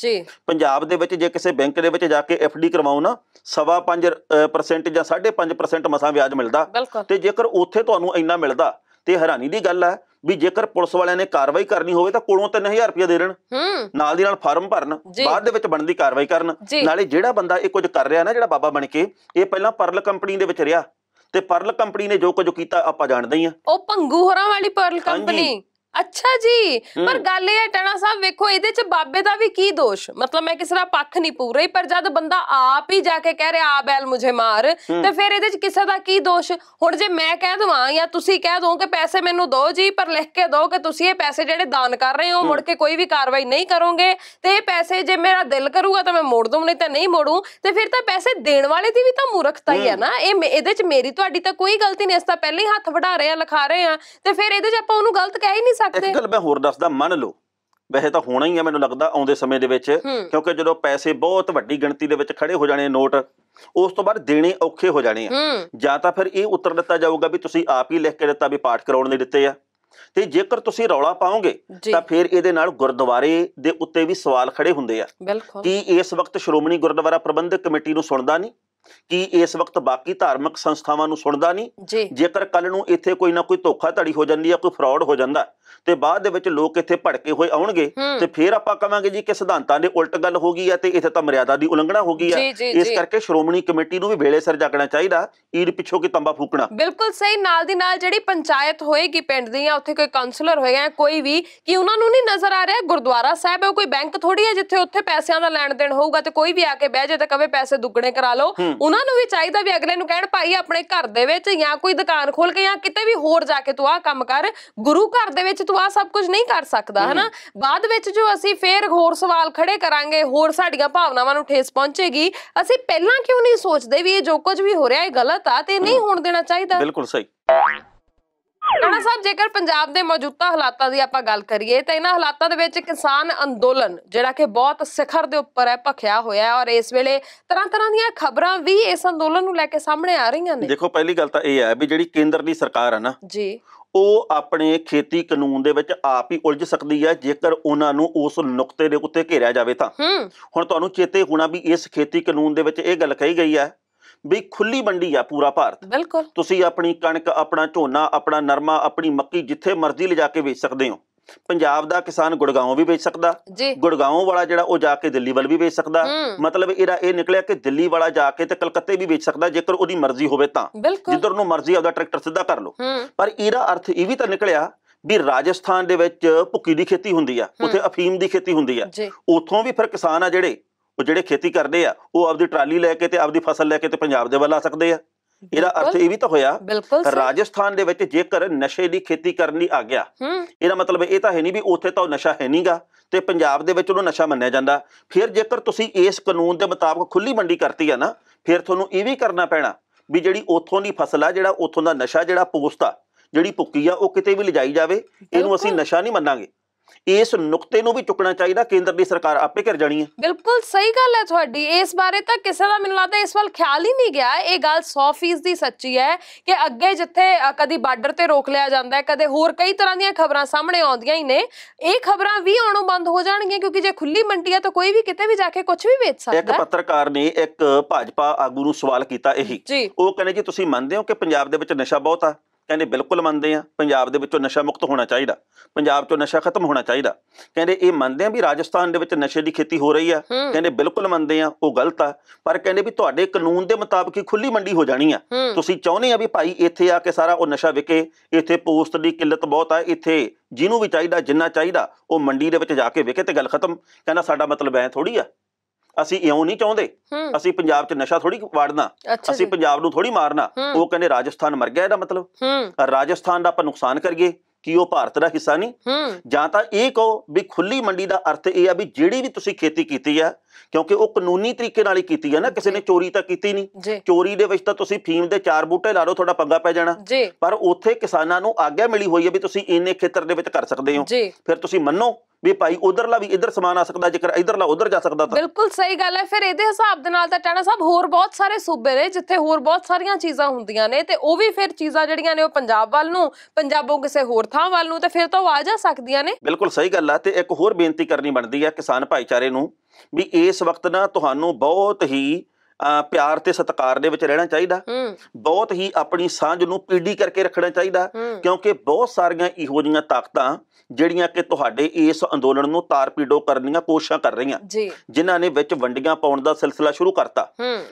ਪੰਜਾਬ ਦੇ ਵਿੱਚ ਜੇ ਕਿਸੇ ਬੈਂਕ ਦੇ ਵਿੱਚ ਜਾ ਕੇ ਐਫਡੀ ਕਰਵਾਓ ਨਾ 5.5% ਜਾਂ 5.5% ਮਸਾਂ ਵਿਆਜ ਮਿਲਦਾ ਤੇ ਜੇਕਰ ਉੱਥੇ ਤੁਹਾਨੂੰ ਇੰਨਾ ਮਿਲਦਾ ਤੇ ਹੈਰਾਨੀ ਦੀ ਗੱਲ ਹੈ ਵੀ ਜੇਕਰ ਪੁਲਿਸ ਵਾਲਿਆਂ ਨੇ ਕਾਰਵਾਈ ਕਰਨੀ ਹੋਵੇ ਤਾਂ ਕੋਲੋਂ 3000 ਰੁਪਏ ਦੇ ਦੇਣ ਨਾਲ ਦੀ ਨਾਲ ਫਾਰਮ ਭਰਨ ਬਾਅਦ ਦੇ ਵਿੱਚ ਬਣਦੀ ਕਾਰਵਾਈ ਕਰਨ ਨਾਲੇ ਜਿਹੜਾ ਬੰਦਾ ਇਹ ਕੁਝ ਕਰ ਰਿਹਾ ਨਾ ਜਿਹੜਾ ਬਾਬਾ ਬਣ ਕੇ ਇਹ ਪਹਿਲਾਂ ਪਰਲ ਕੰਪਨੀ ਦੇ ਵਿੱਚ ਰਿਹਾ ਤੇ ਪਰਲ ਕੰਪਨੀ ਨੇ ਜੋ ਕੁਝ ਕੀਤਾ ਆਪਾਂ ਜਾਣਦੇ ਹੀ ਆ ਉਹ ਭੰਗੂ ਹੋਰਾਂ ਵਾਲੀ ਪਰਲ ਕੰਪਨੀ ਅੱਛਾ ਜੀ ਪਰ ਗੱਲ ਇਹ ਹੈ ਟਣਾ ਸਾਹਿਬ ਵੇਖੋ ਇਹਦੇ ਚ ਬਾਬੇ ਦਾ ਵੀ ਕੀ ਦੋਸ਼ ਮਤਲਬ ਮੈਂ ਕਿਸੇ ਦਾ ਪੱਖ ਨਹੀਂ ਪੂਰਾ ਹੀ ਪਰ ਜਦ ਬੰਦਾ ਆਪ ਹੀ ਜਾ ਕੇ ਕਹਿ ਰਿਹਾ ਆ ਬੈਲ ਮੁਝੇ ਮਾਰ ਤੇ ਫਿਰ ਇਹਦੇ ਚ ਕਿਸੇ ਦਾ ਕੀ ਦੋਸ਼ ਹੁਣ ਜੇ ਮੈਂ ਕਹਿ ਦਵਾਂ ਜਾਂ ਤੁਸੀਂ ਕਹਿ ਦੋ ਕਿ ਪੈਸੇ ਮੈਨੂੰ ਦਿਓ ਜੀ ਪਰ ਲਿਖ ਕੇ ਦਿਓ ਕਿ ਤੁਸੀਂ ਇਹ ਪੈਸੇ ਜਿਹੜੇ ਦਾਨ ਕਰ ਰਹੇ ਹੋ ਮੁੜ ਕੇ ਕੋਈ ਵੀ ਕਾਰਵਾਈ ਨਹੀਂ ਕਰੋਗੇ ਤੇ ਇਹ ਪੈਸੇ ਜੇ ਮੇਰਾ ਦਿਲ ਕਰੂਗਾ ਤਾਂ ਮੈਂ ਮੋੜ ਦੂੰ ਨਹੀਂ ਤਾਂ ਨਹੀਂ ਮੋੜੂ ਤੇ ਫਿਰ ਤਾਂ ਪੈਸੇ ਦੇਣ ਵਾਲੇ ਦੀ ਵੀ ਤਾਂ ਮੂਰਖਤਾ ਹੀ ਹੈ ਨਾ ਇਹ ਇਹਦੇ ਚ ਮੇਰੀ ਤੁਹਾਡੀ ਤਾਂ ਕੋਈ ਗਲਤੀ ਨਹੀਂ ਇਸ ਤਾਂ ਪਹਿਲੇ ਹੀ ਹੱਥ ਵਢਾ ਰਹੇ ਆ ਲਿਖਾ ਰਹੇ ਆ ਤੇ ਫਿਰ ਇਹਦੇ ਚ ਆਪਾਂ ਉਹਨੂੰ ਗਲਤ ਕਹਿ ਹੀ ਨਹੀਂ ਸਕਦੇ ਇੱਕ ਗੱਲ ਮੈਂ ਹੋਰ ਦੱਸਦਾ ਮੰਨ ਲਓ ਵੈਸੇ ਤਾਂ ਹੋਣਾ ਹੀ ਆ ਮੈਨੂੰ ਲੱਗਦਾ ਆਉਂਦੇ ਸਮੇਂ ਦੇ ਵਿੱਚ ਕਿਉਂਕਿ ਜਦੋਂ ਪੈਸੇ ਬਹੁਤ ਵੱਡੀ ਗਿਣਤੀ ਦੇ ਵਿੱਚ ਖੜੇ ਹੋ ਜਾਣੇ ਨੋਟ ਉਸ ਤੋਂ ਬਾਅਦ ਦੇਣੇ ਔਖੇ ਹੋ ਜਾਣੇ ਆ ਜਾਂ ਤਾਂ ਫਿਰ ਇਹ ਉੱਤਰ ਦਿੱਤਾ ਜਾਊਗਾ ਵੀ ਤੁਸੀਂ ਆਪ ਹੀ ਲਿਖ ਕੇ ਦਿੱਤਾ ਵੀ ਪਾਠ ਕਰਾਉਣ ਦੇ ਦਿੱਤੇ ਆ ਤੇ ਜੇਕਰ ਤੁਸੀਂ ਰੌਲਾ ਪਾਓਗੇ ਤਾਂ ਫਿਰ ਇਹਦੇ ਨਾਲ ਗੁਰਦੁਆਰੇ ਦੇ ਉੱਤੇ ਵੀ ਸਵਾਲ ਖੜੇ ਹੁੰਦੇ ਆ ਕਿ ਇਸ ਵਕਤ ਸ਼੍ਰੋਮਣੀ ਗੁਰਦੁਆਰਾ ਪ੍ਰਬੰਧਕ ਕਮੇਟੀ ਨੂੰ ਸੁਣਦਾ ਨਹੀਂ ਕਿ ਇਸ ਵਕਤ ਬਾਕੀ ਧਾਰਮਿਕ ਸੰਸਥਾਵਾਂ ਨੂੰ ਸੁਣਦਾ ਨਹੀਂ ਜੇਕਰ ਕੱਲ ਨੂੰ ਇੱਥੇ ਕੋਈ ਨਾ ਕੋਈ ਧੋਖਾ ਧੜੀ ਹੋ ਜਾਂਦੀ ਹੈ ਕੋਈ ਫਰਾਡ ਹੋ ਜਾਂਦਾ ਤੇ ਬਾਅਦ ਦੇ ਵਿੱਚ ਲੋਕ ਇੱਥੇ ਭੜਕੇ ਹੋਏ ਆਉਣਗੇ ਤੇ ਫਿਰ ਆਪਾਂ ਕਵਾਂਗੇ ਜੀ ਕਿ ਸਿਧਾਂਤਾਂ ਦੇ ਉਲਟ ਗੱਲ ਹੋ ਗਈ ਆ ਤੇ ਇੱਥੇ ਤਾਂ ਮਰਿਆਦਾ ਦੀ ਉਲੰਘਣਾ ਹੋ ਗਈ ਆ ਇਸ ਕਰਕੇ ਸ਼੍ਰੋਮਣੀ ਕਮੇਟੀ ਨੂੰ ਵੀ ਵੇਲੇ ਸਿਰ ਜਾਗਣਾ ਚਾਹੀਦਾ ਈਰ ਪਿੱਛੋਂ ਕੀ ਤੰਬਾ ਫੂਕਣਾ ਬਿਲਕੁਲ ਸਹੀ ਨਾਲ ਦੀ ਨਾਲ ਜਿਹੜੀ ਪੰਚਾਇਤ ਹੋਏਗੀ ਪਿੰਡ ਦੀ ਉੱਥੇ ਕੋਈ ਕਾਉਂਸਲਰ ਹੋਏਗਾ ਕੋਈ ਵੀ ਕਿ ਉਹਨਾਂ ਨੂੰ ਨਹੀਂ ਨਜ਼ਰ ਆ ਰਿਹਾ ਗੁਰਦੁਆਰਾ ਸਾਹਿਬ ਹੈ ਕੋਈ ਬੈਂਕ ਥੋੜੀ ਹੈ ਜਿੱਥੇ ਉੱਥੇ ਪੈਸਿਆਂ ਦਾ ਲੈਣ ਦੇਣ ਹੋਊਗਾ ਤੇ ਕੋਈ ਵੀ ਆ ਕੇ ਬਹਿ ਜਾਏ ਤਾਂ ਕਵੇ ਪੈਸੇ ਦੁੱਗਣੇ ਕਰਾ ਲਓ ਉਹਨਾਂ ਨੂੰ ਵੀ ਚਾਹੀਦਾ ਵੀ ਅਗਲੇ ਨੂੰ ਕਹਿਣ ਭਾਈ ਆਪਣੇ ਘਰ ਦੇ ਵਿੱਚ ਜਾਂ ਕੋਈ ਦੁਕਾਨ ਖੋਲ ਕੇ ਜਾਂ ਕਿਤੇ ਵੀ ਹੋਰ ਜਾ ਕੇ ਤੂੰ ਆ ਕੰਮ ਕਰ ਗੁਰੂ ਘਰ ਦੇ ਵਿੱਚ ਵਿੱਚ ਤੂੰ ਆ ਸਭ ਕੁਝ ਨਹੀਂ ਕਰ ਸਕਦਾ ਹਨਾ ਬਾਅਦ ਵਿੱਚ ਜੋ ਅਸੀਂ ਫੇਰ ਹੋਰ ਸਵਾਲ ਖੜੇ ਕਰਾਂਗੇ ਹੋਰ ਸਾਡੀਆਂ ਭਾਵਨਾਵਾਂ ਨੂੰ ਠੇਸ ਪਹੁੰਚੇਗੀ ਅਸੀਂ ਪਹਿਲਾਂ ਕਿਉਂ ਨਹੀਂ ਸੋਚਦੇ ਵੀ ਇਹ ਜੋ ਕੁਝ ਵੀ ਹੋ ਰਿਹਾ ਇਹ ਗਲਤ ਆ ਤੇ ਨਹੀਂ ਹੋਣ ਦੇਣਾ ਚਾਹੀਦਾ ਬਿਲਕੁਲ ਸਹੀ ਰਾਣਾ ਸਾਹਿਬ ਜੇਕਰ ਪੰਜਾਬ ਦੇ ਮੌਜੂਦਾ ਹਾਲਾਤਾਂ ਦੀ ਆਪਾਂ ਗੱਲ ਕਰੀਏ ਤਾਂ ਇਹਨਾਂ ਹਾਲਾਤਾਂ ਦੇ ਵਿੱਚ ਕਿਸਾਨ ਅੰਦੋਲਨ ਜਿਹੜਾ ਕਿ ਬਹੁਤ ਸਿਖਰ ਦੇ ਉੱਪਰ ਹੈ ਭਖਿਆ ਹੋਇਆ ਹੈ ਔਰ ਇਸ ਵੇਲੇ ਤਰ੍ਹਾਂ ਤਰ੍ਹਾਂ ਦੀਆਂ ਖਬਰਾਂ ਵੀ ਇਸ ਅੰਦੋਲਨ ਨੂੰ ਲੈ ਕੇ ਸਾਹਮਣੇ ਆ ਰਹੀਆਂ ਨੇ ਦੇਖੋ ਪਹਿਲੀ ਗੱਲ ਤਾਂ ਇਹ ਹੈ ਵੀ ਜਿਹੜੀ ਕੇਂਦਰ ਦੀ ਸਰਕਾਰ ਹੈ ਨਾ ਜੀ ਉਹ ਆਪਣੇ ਖੇਤੀ ਕਾਨੂੰਨ ਦੇ ਵਿੱਚ ਆਪ ਹੀ ਉਲਝ ਸਕਦੀ ਹੈ ਜੇਕਰ ਉਹਨਾਂ ਨੂੰ ਉਸ ਨੁਕਤੇ ਦੇ ਉੱਤੇ ਘੇਰਿਆ ਜਾਵੇ ਤਾਂ ਹੁਣ ਤੁਹਾਨੂੰ ਚੇਤੇ ਹੋਣਾ ਵੀ ਇਸ ਖੇਤੀ ਕਾਨੂੰਨ ਦੇ ਵਿੱਚ ਇਹ ਗੱਲ ਕਹੀ ਗਈ ਹੈ ਵੀ ਖੁੱਲੀ ਮੰਡੀ ਆ ਪੂਰਾ ਭਾਰਤ ਬਿਲਕੁਲ ਤੁਸੀਂ ਆਪਣੀ ਕਣਕ ਆਪਣਾ ਝੋਨਾ ਆਪਣਾ ਨਰਮਾ ਆਪਣੀ ਮੱਕੀ ਜਿੱਥੇ ਮਰਜ਼ੀ ਲਿਜਾ ਕੇ ਵੇਚ ਸਕਦੇ ਹੋ ਪੰਜਾਬ ਦਾ ਕਿਸਾਨ ਗੁੜਗਾਉਂ ਵੀ ਵੇਚ ਸਕਦਾ ਗੁੜਗਾਉਂ ਵਾਲਾ ਜਿਹੜਾ ਉਹ ਜਾ ਕੇ ਦਿੱਲੀ ਵੱਲ ਵੀ ਵੇਚ ਸਕਦਾ ਮਤਲਬ ਇਹਦਾ ਇਹ ਨਿਕਲਿਆ ਕਿ ਦਿੱਲੀ ਵਾਲਾ ਜਾ ਕੇ ਤੇ ਕਲਕੱਤੇ ਵੀ ਵੇਚ ਸਕਦਾ ਜੇਕਰ ਉਹਦੀ ਮਰਜ਼ੀ ਹੋਵੇ ਤਾਂ ਜਿੱਧਰ ਨੂੰ ਮਰਜ਼ੀ ਆਉਦਾ ਟਰੈਕਟਰ ਸਿੱਧਾ ਕਰ ਲੋ ਪਰ ਇਹਦਾ ਅਰਥ ਇਹ ਵੀ ਤਾਂ ਨਿਕਲਿਆ ਵੀ ਰਾਜਸਥਾਨ ਦੇ ਵਿੱਚ ਭੁੱਕੀ ਦੀ ਖੇਤੀ ਹੁੰਦੀ ਆ ਉੱਥੇ ਅਫੀਮ ਦੀ ਖੇਤੀ ਹੁੰਦੀ ਆ ਉਥੋਂ ਵੀ ਫਿਰ ਕਿਸਾਨ ਆ ਜਿਹੜੇ ਉਹ ਜਿਹੜੇ ਖੇਤੀ ਕਰਦੇ ਆ ਉਹ ਆਪਦੀ ਟਰਾਲੀ ਲੈ ਕੇ ਤੇ ਆਪਦੀ ਫਸਲ ਲੈ ਕੇ ਤੇ ਪੰਜਾਬ ਦੇ ਵੱਲ ਆ ਸਕਦੇ ਆ ਇਹਦਾ ਅਰਥ ਇਹ ਵੀ ਤਾਂ ਹੋਇਆ ਰਾਜਸਥਾਨ ਦੇ ਵਿੱਚ ਜੇਕਰ ਨਸ਼ੇ ਦੀ ਖੇਤੀ ਕਰਨ ਦੀ ਆਗਿਆ ਇਹਦਾ ਮਤਲਬ ਇਹ ਤਾਂ ਹੈ ਨਹੀਂ ਵੀ ਉੱਥੇ ਤਾਂ ਨਸ਼ਾ ਹੈ ਨਹੀਂਗਾ ਤੇ ਪੰਜਾਬ ਦੇ ਵਿੱਚ ਉਹਨੂੰ ਨਸ਼ਾ ਮੰਨਿਆ ਜਾਂਦਾ ਫਿਰ ਜੇਕਰ ਤੁਸੀਂ ਇਸ ਕਾਨੂੰਨ ਦੇ ਮੁਤਾਬਕ ਖੁੱਲੀ ਮੰਡੀ ਕਰਤੀ ਆ ਨਾ ਫਿਰ ਤੁਹਾਨੂੰ ਇਹ ਵੀ ਕਰਨਾ ਪੈਣਾ ਵੀ ਜਿਹੜੀ ਉੱਥੋਂ ਦੀ ਫਸਲ ਆ ਜਿਹੜਾ ਉੱਥੋਂ ਦਾ ਨਸ਼ਾ ਜਿਹੜਾ ਪੋਸਤ ਆ ਜਿਹੜੀ ਭੁੱਕੀ ਆ ਉਹ ਕਿਤੇ ਵੀ ਲਿਜਾਈ ਜਾਵੇ ਇਹਨੂੰ ਅਸੀਂ ਨਸ਼ਾ ਨਹੀਂ ਮੰਨਾਂਗੇ ਇਸ ਨੁਕਤੇ ਨੂੰ ਵੀ ਚੁੱਕਣਾ ਚਾਹੀਦਾ ਕੇਂਦਰ ਦੀ ਸਰਕਾਰ ਆਪੇ ਘਿਰ ਜਾਣੀ ਹੈ ਬਿਲਕੁਲ ਸਹੀ ਗੱਲ ਹੈ ਤੁਹਾਡੀ ਇਸ ਬਾਰੇ ਤਾਂ ਕਿਸੇ ਦਾ ਮੈਨੂੰ ਲੱਗਦਾ ਇਸ ਵੱਲ ਖਿਆਲ ਹੀ ਨਹੀਂ ਗਿਆ ਇਹ ਗੱਲ 100% ਦੀ ਸੱਚੀ ਹੈ ਕਿ ਅੱਗੇ ਜਿੱਥੇ ਕਦੀ ਬਾਰਡਰ ਤੇ ਰੋਕ ਲਿਆ ਜਾਂਦਾ ਹੈ ਕਦੇ ਹੋਰ ਕਈ ਤਰ੍ਹਾਂ ਦੀਆਂ ਖਬਰਾਂ ਸਾਹਮਣੇ ਆਉਂਦੀਆਂ ਹੀ ਨੇ ਇਹ ਖਬਰਾਂ ਵੀ ਆਉਣੋਂ ਬੰਦ ਹੋ ਜਾਣਗੀਆਂ ਕਿਉਂਕਿ ਜੇ ਖੁੱਲੀ ਮੰਡੀ ਹੈ ਤਾਂ ਕੋਈ ਵੀ ਕਿਤੇ ਵੀ ਜਾ ਕੇ ਕੁਝ ਵੀ ਵੇਚ ਸਕਦਾ ਇੱਕ ਪੱਤਰਕਾਰ ਨੇ ਇੱਕ ਭਾਜਪਾ ਆਗੂ ਨੂੰ ਸਵਾਲ ਕੀਤਾ ਇਹੀ ਉਹ ਕਹਿੰਦੇ ਜੀ ਤੁਸੀਂ ਮੰਨਦੇ ਹੋ ਕਿ ਪੰਜਾਬ ਦੇ ਵਿੱਚ ਨਸ਼ਾ ਬਹੁਤ ਆ ਕਹਿੰਦੇ ਬਿਲਕੁਲ ਮੰਨਦੇ ਆ ਪੰਜਾਬ ਦੇ ਵਿੱਚੋਂ ਨਸ਼ਾ ਮੁਕਤ ਹੋਣਾ ਚਾਹੀਦਾ ਪੰਜਾਬ 'ਚੋਂ ਨਸ਼ਾ ਖਤਮ ਹੋਣਾ ਚਾਹੀਦਾ ਕਹਿੰਦੇ ਇਹ ਮੰਨਦੇ ਆ ਵੀ ਰਾਜਸਥਾਨ ਦੇ ਵਿੱਚ ਨਸ਼ੇ ਦੀ ਖੇਤੀ ਹੋ ਰਹੀ ਆ ਕਹਿੰਦੇ ਬਿਲਕੁਲ ਮੰਨਦੇ ਆ ਉਹ ਗਲਤ ਆ ਪਰ ਕਹਿੰਦੇ ਵੀ ਤੁਹਾਡੇ ਕਾਨੂੰਨ ਦੇ ਮੁਤਾਬਕ ਹੀ ਖੁੱਲੀ ਮੰਡੀ ਹੋ ਜਾਣੀ ਆ ਤੁਸੀਂ ਚਾਹੁੰਦੇ ਆ ਵੀ ਭਾਈ ਇੱਥੇ ਆ ਕੇ ਸਾਰਾ ਉਹ ਨਸ਼ਾ ਵਿਕੇ ਇੱਥੇ ਪੋਸਟ ਦੀ ਕਿੱਲਤ ਬਹੁਤ ਆ ਇੱਥੇ ਜਿਹਨੂੰ ਵੀ ਚਾਹੀਦਾ ਜਿੰਨਾ ਚਾਹੀਦਾ ਉਹ ਮੰਡੀ ਦੇ ਵਿੱਚ ਜਾ ਕੇ ਵਿਕੇ ਤੇ ਗੱਲ ਖਤਮ ਕਹਿੰਦਾ ਸਾਡਾ ਮਤਲਬ ਐ ਥੋੜੀ ਆ ਅਸੀਂ ਇਉਂ ਨਹੀਂ ਚਾਹੁੰਦੇ ਅਸੀਂ ਪੰਜਾਬ 'ਚ ਨਸ਼ਾ ਥੋੜੀ ਵਾੜਨਾ ਅਸੀਂ ਪੰਜਾਬ ਨੂੰ ਥੋੜੀ ਮਾਰਨਾ ਉਹ ਕਹਿੰਦੇ ਰਾਜਸਥਾਨ ਮਰ ਗਿਆ ਇਹਦਾ ਮਤਲਬ ਰਾਜਸਥਾਨ ਦਾ ਆਪਾਂ ਨੁਕਸਾਨ ਕਰੀਏ ਕਿ ਉਹ ਭਾਰਤ ਦਾ ਹਿੱਸਾ ਨਹੀਂ ਜਾਂ ਤਾਂ ਇਹ ਕਹੋ ਵੀ ਖੁੱਲੀ ਮੰਡੀ ਦਾ ਅਰਥ ਇਹ ਆ ਵੀ ਜਿਹੜੀ ਵੀ ਤੁਸੀਂ ਖੇਤੀ ਕੀਤੀ ਆ ਕਿਉਂਕਿ ਉਹ ਕਾਨੂੰਨੀ ਤਰੀਕੇ ਨਾਲ ਹੀ ਕੀਤੀ ਹੈ ਨਾ ਕਿਸੇ ਨੇ ਚੋਰੀ ਤਾਂ ਕੀਤੀ ਨਹੀਂ ਚੋਰੀ ਦੇ ਵਿੱਚ ਤਾਂ ਤੁਸੀਂ ਫੀਮ ਦੇ ਚਾਰ ਬੂਟੇ ਲਾ ਲਓ ਤੁਹਾਡਾ ਪੰਗਾ ਪੈ ਜਾਣਾ ਪਰ ਉੱਥੇ ਕਿਸਾਨਾਂ ਨੂੰ ਆਗਿਆ ਮਿਲੀ ਹੋਈ ਹੈ ਵੀ ਤੁਸੀਂ ਇੰਨੇ ਖੇਤਰ ਦੇ ਵਿੱਚ ਕਰ ਸਕਦੇ ਹੋ ਫਿਰ ਤੁਸੀਂ ਮੰਨੋ ਵੀ ਭਾਈ ਉਧਰਲਾ ਵੀ ਇਧਰ ਸਮਾਨ ਆ ਸਕਦਾ ਜੇਕਰ ਇਧਰਲਾ ਉਧਰ ਜਾ ਸਕਦਾ ਤਾਂ ਬਿਲਕੁਲ ਸਹੀ ਗੱਲ ਹੈ ਫਿਰ ਇਹਦੇ ਹਿਸਾਬ ਦੇ ਨਾਲ ਤਾਂ ਟਾਣਾ ਸਾਹਿਬ ਹੋਰ ਬਹੁਤ ਸਾਰੇ ਸੂਬੇ ਨੇ ਜਿੱਥੇ ਹੋਰ ਬਹੁਤ ਸਾਰੀਆਂ ਚੀਜ਼ਾਂ ਹੁੰਦੀਆਂ ਨੇ ਤੇ ਉਹ ਵੀ ਫਿਰ ਚੀਜ਼ਾਂ ਜਿਹੜੀਆਂ ਨੇ ਉਹ ਪੰਜਾਬ ਵੱਲ ਨੂੰ ਪੰਜਾਬੋਂ ਕਿਸੇ ਹੋਰ ਥਾਂ ਵੱਲ ਨੂੰ ਤੇ ਫਿਰ ਤਾਂ ਉਹ ਆ ਜਾ ਸਕਦੀਆਂ ਨੇ ਬਿਲਕੁਲ ਸਹੀ ਗੱਲ ਹੈ ਤੇ ਇੱਕ ਹੋਰ ਬੇਨਤੀ ਕਰਨੀ ਬਣਦੀ ਹੈ ਕਿਸਾਨ ਭਾਈਚਾਰੇ ਨੂੰ ਵੀ ਇਸ ਵਕਤ ਨਾ ਤੁਹਾਨੂੰ ਬਹੁਤ ਹੀ ਪਿਆਰ ਤੇ ਸਤਕਾਰ ਦੇ ਵਿੱਚ ਰਹਿਣਾ ਚਾਹੀਦਾ ਬਹੁਤ ਹੀ ਆਪਣੀ ਸਾਂਝ ਨੂੰ ਪੀੜੀ ਕਰਕੇ ਰੱਖਣਾ ਚਾਹੀਦਾ ਕਿਉਂਕਿ ਬਹੁਤ ਸਾਰੀਆਂ ਇਹੋ ਜੀਆਂ ਤਾਕਤਾਂ ਜਿਹੜੀਆਂ ਕਿ ਤੁਹਾਡੇ ਇਸ ਅੰਦੋਲਨ ਨੂੰ ਤਾਰਪੀਡੋ ਕਰਨ ਦੀਆਂ ਕੋਸ਼ਿਸ਼ਾਂ ਕਰ ਰਹੀਆਂ ਜਿਨ੍ਹਾਂ ਨੇ ਵਿੱਚ ਵੰਡੀਆਂ ਪਾਉਣ ਦਾ ਸਿਲਸਿਲਾ ਸ਼ੁਰੂ ਕਰਤਾ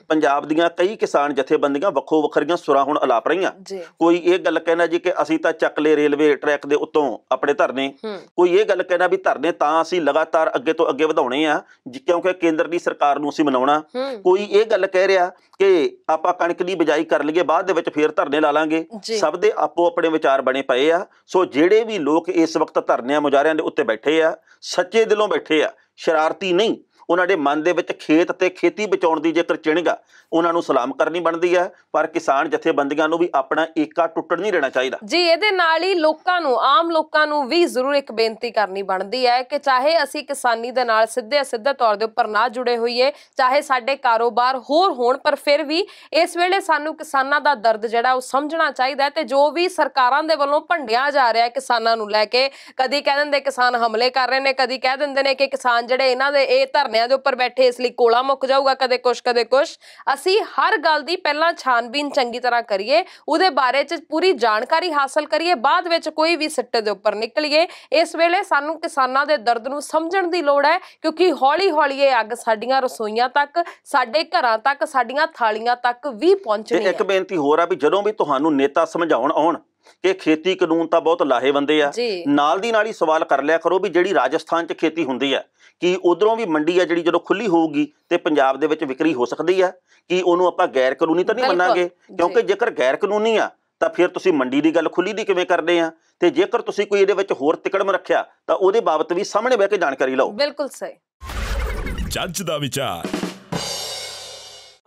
ਪੰਜਾਬ ਦੀਆਂ ਕਈ ਕਿਸਾਨ ਜਥੇਬੰਦੀਆਂ ਵੱਖੋ ਵੱਖਰੀਆਂ ਸੁਰਾਂ ਹੁਣ ਅਲਾਪ ਰਹੀਆਂ ਕੋਈ ਇਹ ਗੱਲ ਕਹਿਣਾ ਜੀ ਕਿ ਅਸੀਂ ਤਾਂ ਚੱਕ ਲੈ ਰੇਲਵੇ ਟਰੈਕ ਦੇ ਉੱਤੋਂ ਆਪਣੇ ਧਰਨੇ ਕੋਈ ਇਹ ਗੱਲ ਕਹਿਣਾ ਵੀ ਧਰਨੇ ਤਾਂ ਅਸੀਂ ਲਗਾਤਾਰ ਅੱਗੇ ਤੋਂ ਅੱਗੇ ਵਧਾਉਣੇ ਆ ਕਿਉਂਕਿ ਕੇਂਦਰ ਦੀ ਸਰਕਾਰ ਨੂੰ ਅਸੀਂ ਮਨਾਉਣਾ ਕੋਈ ਇਹ ਗੱਲ ਗੱਲ ਕਹਿ ਰਿਹਾ ਕਿ ਆਪਾਂ ਕਣਕ ਦੀ ਬਜਾਈ ਕਰ ਲਈਏ ਬਾਅਦ ਦੇ ਵਿੱਚ ਫੇਰ ਧਰਨੇ ਲਾ ਲਾਂਗੇ ਸਭ ਦੇ ਆਪੋ ਆਪਣੇ ਵਿਚਾਰ ਬਣੇ ਪਏ ਆ ਸੋ ਜਿਹੜੇ ਵੀ ਲੋਕ ਇਸ ਵਕਤ ਧਰਨਿਆਂ ਮੁਜਾਰਿਆਂ ਦੇ ਉੱਤੇ ਬੈਠੇ ਆ ਸੱਚੇ ਦਿਲੋਂ ਬੈਠੇ ਆ ਸ਼ਰਾਰਤੀ ਨਹੀਂ ਉਹਨਾਂ ਦੇ ਮਨ ਦੇ ਵਿੱਚ ਖੇਤ ਅਤੇ ਖੇਤੀ ਬਚਾਉਣ ਦੀ ਜੇਕਰ ਚਿਣਗ ਉਹਨਾਂ ਨੂੰ ਸਲਾਮ ਕਰਨੀ ਬਣਦੀ ਹੈ ਪਰ ਕਿਸਾਨ ਜਥੇਬੰਦੀਆਂ ਨੂੰ ਵੀ ਆਪਣਾ ਏਕਾ ਟੁੱਟਣ ਨਹੀਂ ਦੇਣਾ ਚਾਹੀਦਾ ਜੀ ਇਹਦੇ ਨਾਲ ਹੀ ਲੋਕਾਂ ਨੂੰ ਆਮ ਲੋਕਾਂ ਨੂੰ ਵੀ ਜ਼ਰੂਰ ਇੱਕ ਬੇਨਤੀ ਕਰਨੀ ਬਣਦੀ ਹੈ ਕਿ ਚਾਹੇ ਅਸੀਂ ਕਿਸਾਨੀ ਦੇ ਨਾਲ ਸਿੱਧੇ ਸਿੱਧੇ ਤੌਰ ਦੇ ਉੱਪਰ ਨਾ ਜੁੜੇ ਹੋਈਏ ਚਾਹੇ ਸਾਡੇ ਕਾਰੋਬਾਰ ਹੋਰ ਹੋਣ ਪਰ ਫਿਰ ਵੀ ਇਸ ਵੇਲੇ ਸਾਨੂੰ ਕਿਸਾਨਾਂ ਦਾ ਦਰਦ ਜਿਹੜਾ ਉਹ ਸਮਝਣਾ ਚਾਹੀਦਾ ਹੈ ਤੇ ਜੋ ਵੀ ਸਰਕਾਰਾਂ ਦੇ ਵੱਲੋਂ ਭੰਡਿਆ ਜਾ ਰਿਹਾ ਹੈ ਕਿਸਾਨਾਂ ਨੂੰ ਲੈ ਕੇ ਕਦੀ ਕਹਿ ਦਿੰਦੇ ਕਿਸਾਨ ਹਮਲੇ ਕਰ ਰਹੇ ਨੇ ਕਦੀ ਕਹਿ ਦਿੰਦੇ ਨੇ ਕਿ ਕਿਸਾਨ ਜਿਹੜੇ ਇਹਨਾਂ ਦੇ ਇਹ ਧਰਨੇ ਧਰਨਿਆਂ ਦੇ ਉੱਪਰ ਬੈਠੇ ਇਸ ਲਈ ਕੋਲਾ ਮੁੱਕ ਜਾਊਗਾ ਕਦੇ ਕੁਛ ਕਦੇ ਕੁਛ ਅਸੀਂ ਹਰ ਗੱਲ ਦੀ ਪਹਿਲਾਂ ਛਾਨਬੀਨ ਚੰਗੀ ਤਰ੍ਹਾਂ ਕਰੀਏ ਉਹਦੇ ਬਾਰੇ 'ਚ ਪੂਰੀ ਜਾਣਕਾਰੀ ਹਾਸਲ ਕਰੀਏ ਬਾਅਦ ਵਿੱਚ ਕੋਈ ਵੀ ਸਿੱਟੇ ਦੇ ਉੱਪਰ ਨਿਕਲੀਏ ਇਸ ਵੇਲੇ ਸਾਨੂੰ ਕਿਸਾਨਾਂ ਦੇ ਦਰਦ ਨੂੰ ਸਮਝਣ ਦੀ ਲੋੜ ਹੈ ਕਿਉਂਕਿ ਹੌਲੀ-ਹੌਲੀ ਇਹ ਅੱਗ ਸਾਡੀਆਂ ਰਸੋਈਆਂ ਤੱਕ ਸਾਡੇ ਘਰਾਂ ਤੱਕ ਸਾਡੀਆਂ ਥਾਲੀਆਂ ਤੱਕ ਵੀ ਪਹੁੰਚਣੀ ਹੈ ਇੱਕ ਬੇਨਤੀ ਹੋਰ ਆ ਵੀ ਜਦੋਂ ਵੀ ਤੁਹਾਨੂੰ ਨੇਤਾ ਸਮਝਾਉਣ ਆਉਣ ਕਿ ਖੇਤੀ ਕਾਨੂੰਨ ਤਾਂ ਬਹੁਤ ਲਾਹੇਵੰਦੇ ਆ ਨਾਲ ਦੀ ਨਾਲ ਹੀ ਸਵਾਲ ਕਰ ਲਿਆ ਕਰੋ ਵੀ ਜਿਹੜੀ ਰਾਜਸਥਾਨ 'ਚ ਖੇਤੀ ਹੁੰਦੀ ਹੈ ਕਿ ਉਧਰੋਂ ਵੀ ਮੰਡੀ ਆ ਜਿਹੜੀ ਜਦੋਂ ਖੁੱਲੀ ਹੋਊਗੀ ਤੇ ਪੰਜਾਬ ਦੇ ਵਿੱਚ ਵਿਕਰੀ ਹੋ ਸਕਦੀ ਆ ਕਿ ਉਹਨੂੰ ਆਪਾਂ ਗੈਰ ਕਾਨੂੰਨੀ ਤਾਂ ਨਹੀਂ ਮੰਨਾਂਗੇ ਕਿਉਂਕਿ ਜੇਕਰ ਗੈਰ ਕਾਨੂੰਨੀ ਆ ਤਾਂ ਫਿਰ ਤੁਸੀਂ ਮੰਡੀ ਦੀ ਗੱਲ ਖੁੱਲੀ ਦੀ ਕਿਵੇਂ ਕਰਦੇ ਆ ਤੇ ਜੇਕਰ ਤੁਸੀਂ ਕੋਈ ਇਹਦੇ ਵਿੱਚ ਹੋਰ ਤਿਕੜਮ ਰੱਖਿਆ ਤਾਂ ਉਹਦੇ ਬਾਬਤ ਵੀ ਸਾਹਮਣੇ ਬਹਿ ਕੇ ਜਾਣਕਾਰੀ ਲਓ ਬਿਲਕੁਲ ਸਹੀ ਜੱਜ ਦਾ ਵਿਚਾਰ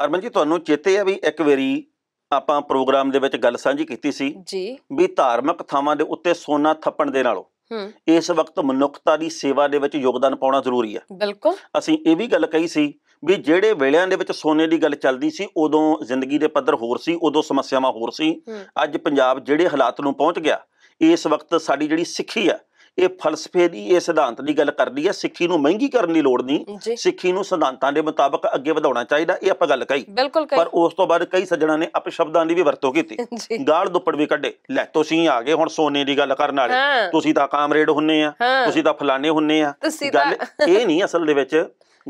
ਅਰਮਨ ਜੀ ਤੁਹਾਨੂੰ ਚੇਤੇ ਆ ਵੀ ਇੱਕ ਵਾਰੀ ਆਪਾਂ ਪ੍ਰੋਗਰਾਮ ਦੇ ਵਿੱਚ ਗੱਲ ਸਾਂਝੀ ਕੀਤੀ ਸੀ ਜੀ ਵੀ ਧਾਰਮਿਕ ਥਾਵਾਂ ਦੇ ਉੱਤੇ ਸੋਨਾ ਥੱਪਣ ਦੇ ਨਾਲੋਂ ਇਸ ਵਕਤ ਮਨੁੱਖਤਾ ਦੀ ਸੇਵਾ ਦੇ ਵਿੱਚ ਯੋਗਦਾਨ ਪਾਉਣਾ ਜ਼ਰੂਰੀ ਹੈ ਬਿਲਕੁਲ ਅਸੀਂ ਇਹ ਵੀ ਗੱਲ ਕਹੀ ਸੀ ਵੀ ਜਿਹੜੇ ਵੇਲਿਆਂ ਦੇ ਵਿੱਚ ਸੋਨੇ ਦੀ ਗੱਲ ਚੱਲਦੀ ਸੀ ਉਦੋਂ ਜ਼ਿੰਦਗੀ ਦੇ ਪੱਧਰ ਹੋਰ ਸੀ ਉਦੋਂ ਸਮੱਸਿਆਵਾਂ ਹੋਰ ਸੀ ਅੱਜ ਪੰਜਾਬ ਜਿਹੜੇ ਹਾਲਾਤ ਨੂੰ ਪਹੁੰਚ ਗਿਆ ਇਸ ਵਕਤ ਸਾਡੀ ਜਿਹੜੀ ਸਿੱਖੀ ਆ ਇਹ ਫਲਸਫੇ ਦੀ ਇਹ ਸਿਧਾਂਤ ਦੀ ਗੱਲ ਕਰਦੀ ਹੈ ਸਿੱਖੀ ਨੂੰ ਮਹਿੰਗੀ ਕਰਨ ਦੀ ਲੋੜ ਨਹੀਂ ਸਿੱਖੀ ਨੂੰ ਸਿਧਾਂਤਾਂ ਦੇ ਮੁਤਾਬਕ ਅੱਗੇ ਵਧਾਉਣਾ ਚਾਹੀਦਾ ਇਹ ਆਪਾਂ ਗੱਲ ਕਹੀ ਪਰ ਉਸ ਤੋਂ ਬਾਅਦ ਕਈ ਸੱਜਣਾ ਨੇ ਅਪਸ਼ਬਦਾਂ ਦੀ ਵੀ ਵਰਤੋਂ ਕੀਤੀ ਗਾਲ ਦੁੱਪੜ ਵੀ ਕੱਢੇ ਲੈ ਤੁਸੀਂ ਆ ਗਏ ਹੁਣ ਸੋਨੇ ਦੀ ਗੱਲ ਕਰਨ ਵਾਲੇ ਤੁਸੀਂ ਤਾਂ ਕਾਮਰੇਡ ਹੁੰਨੇ ਆ ਤੁਸੀਂ ਤਾਂ ਫਲਾਣੇ ਹੁੰਨੇ ਆ ਗੱਲ ਇਹ ਨਹੀਂ ਅਸਲ ਦੇ ਵਿੱਚ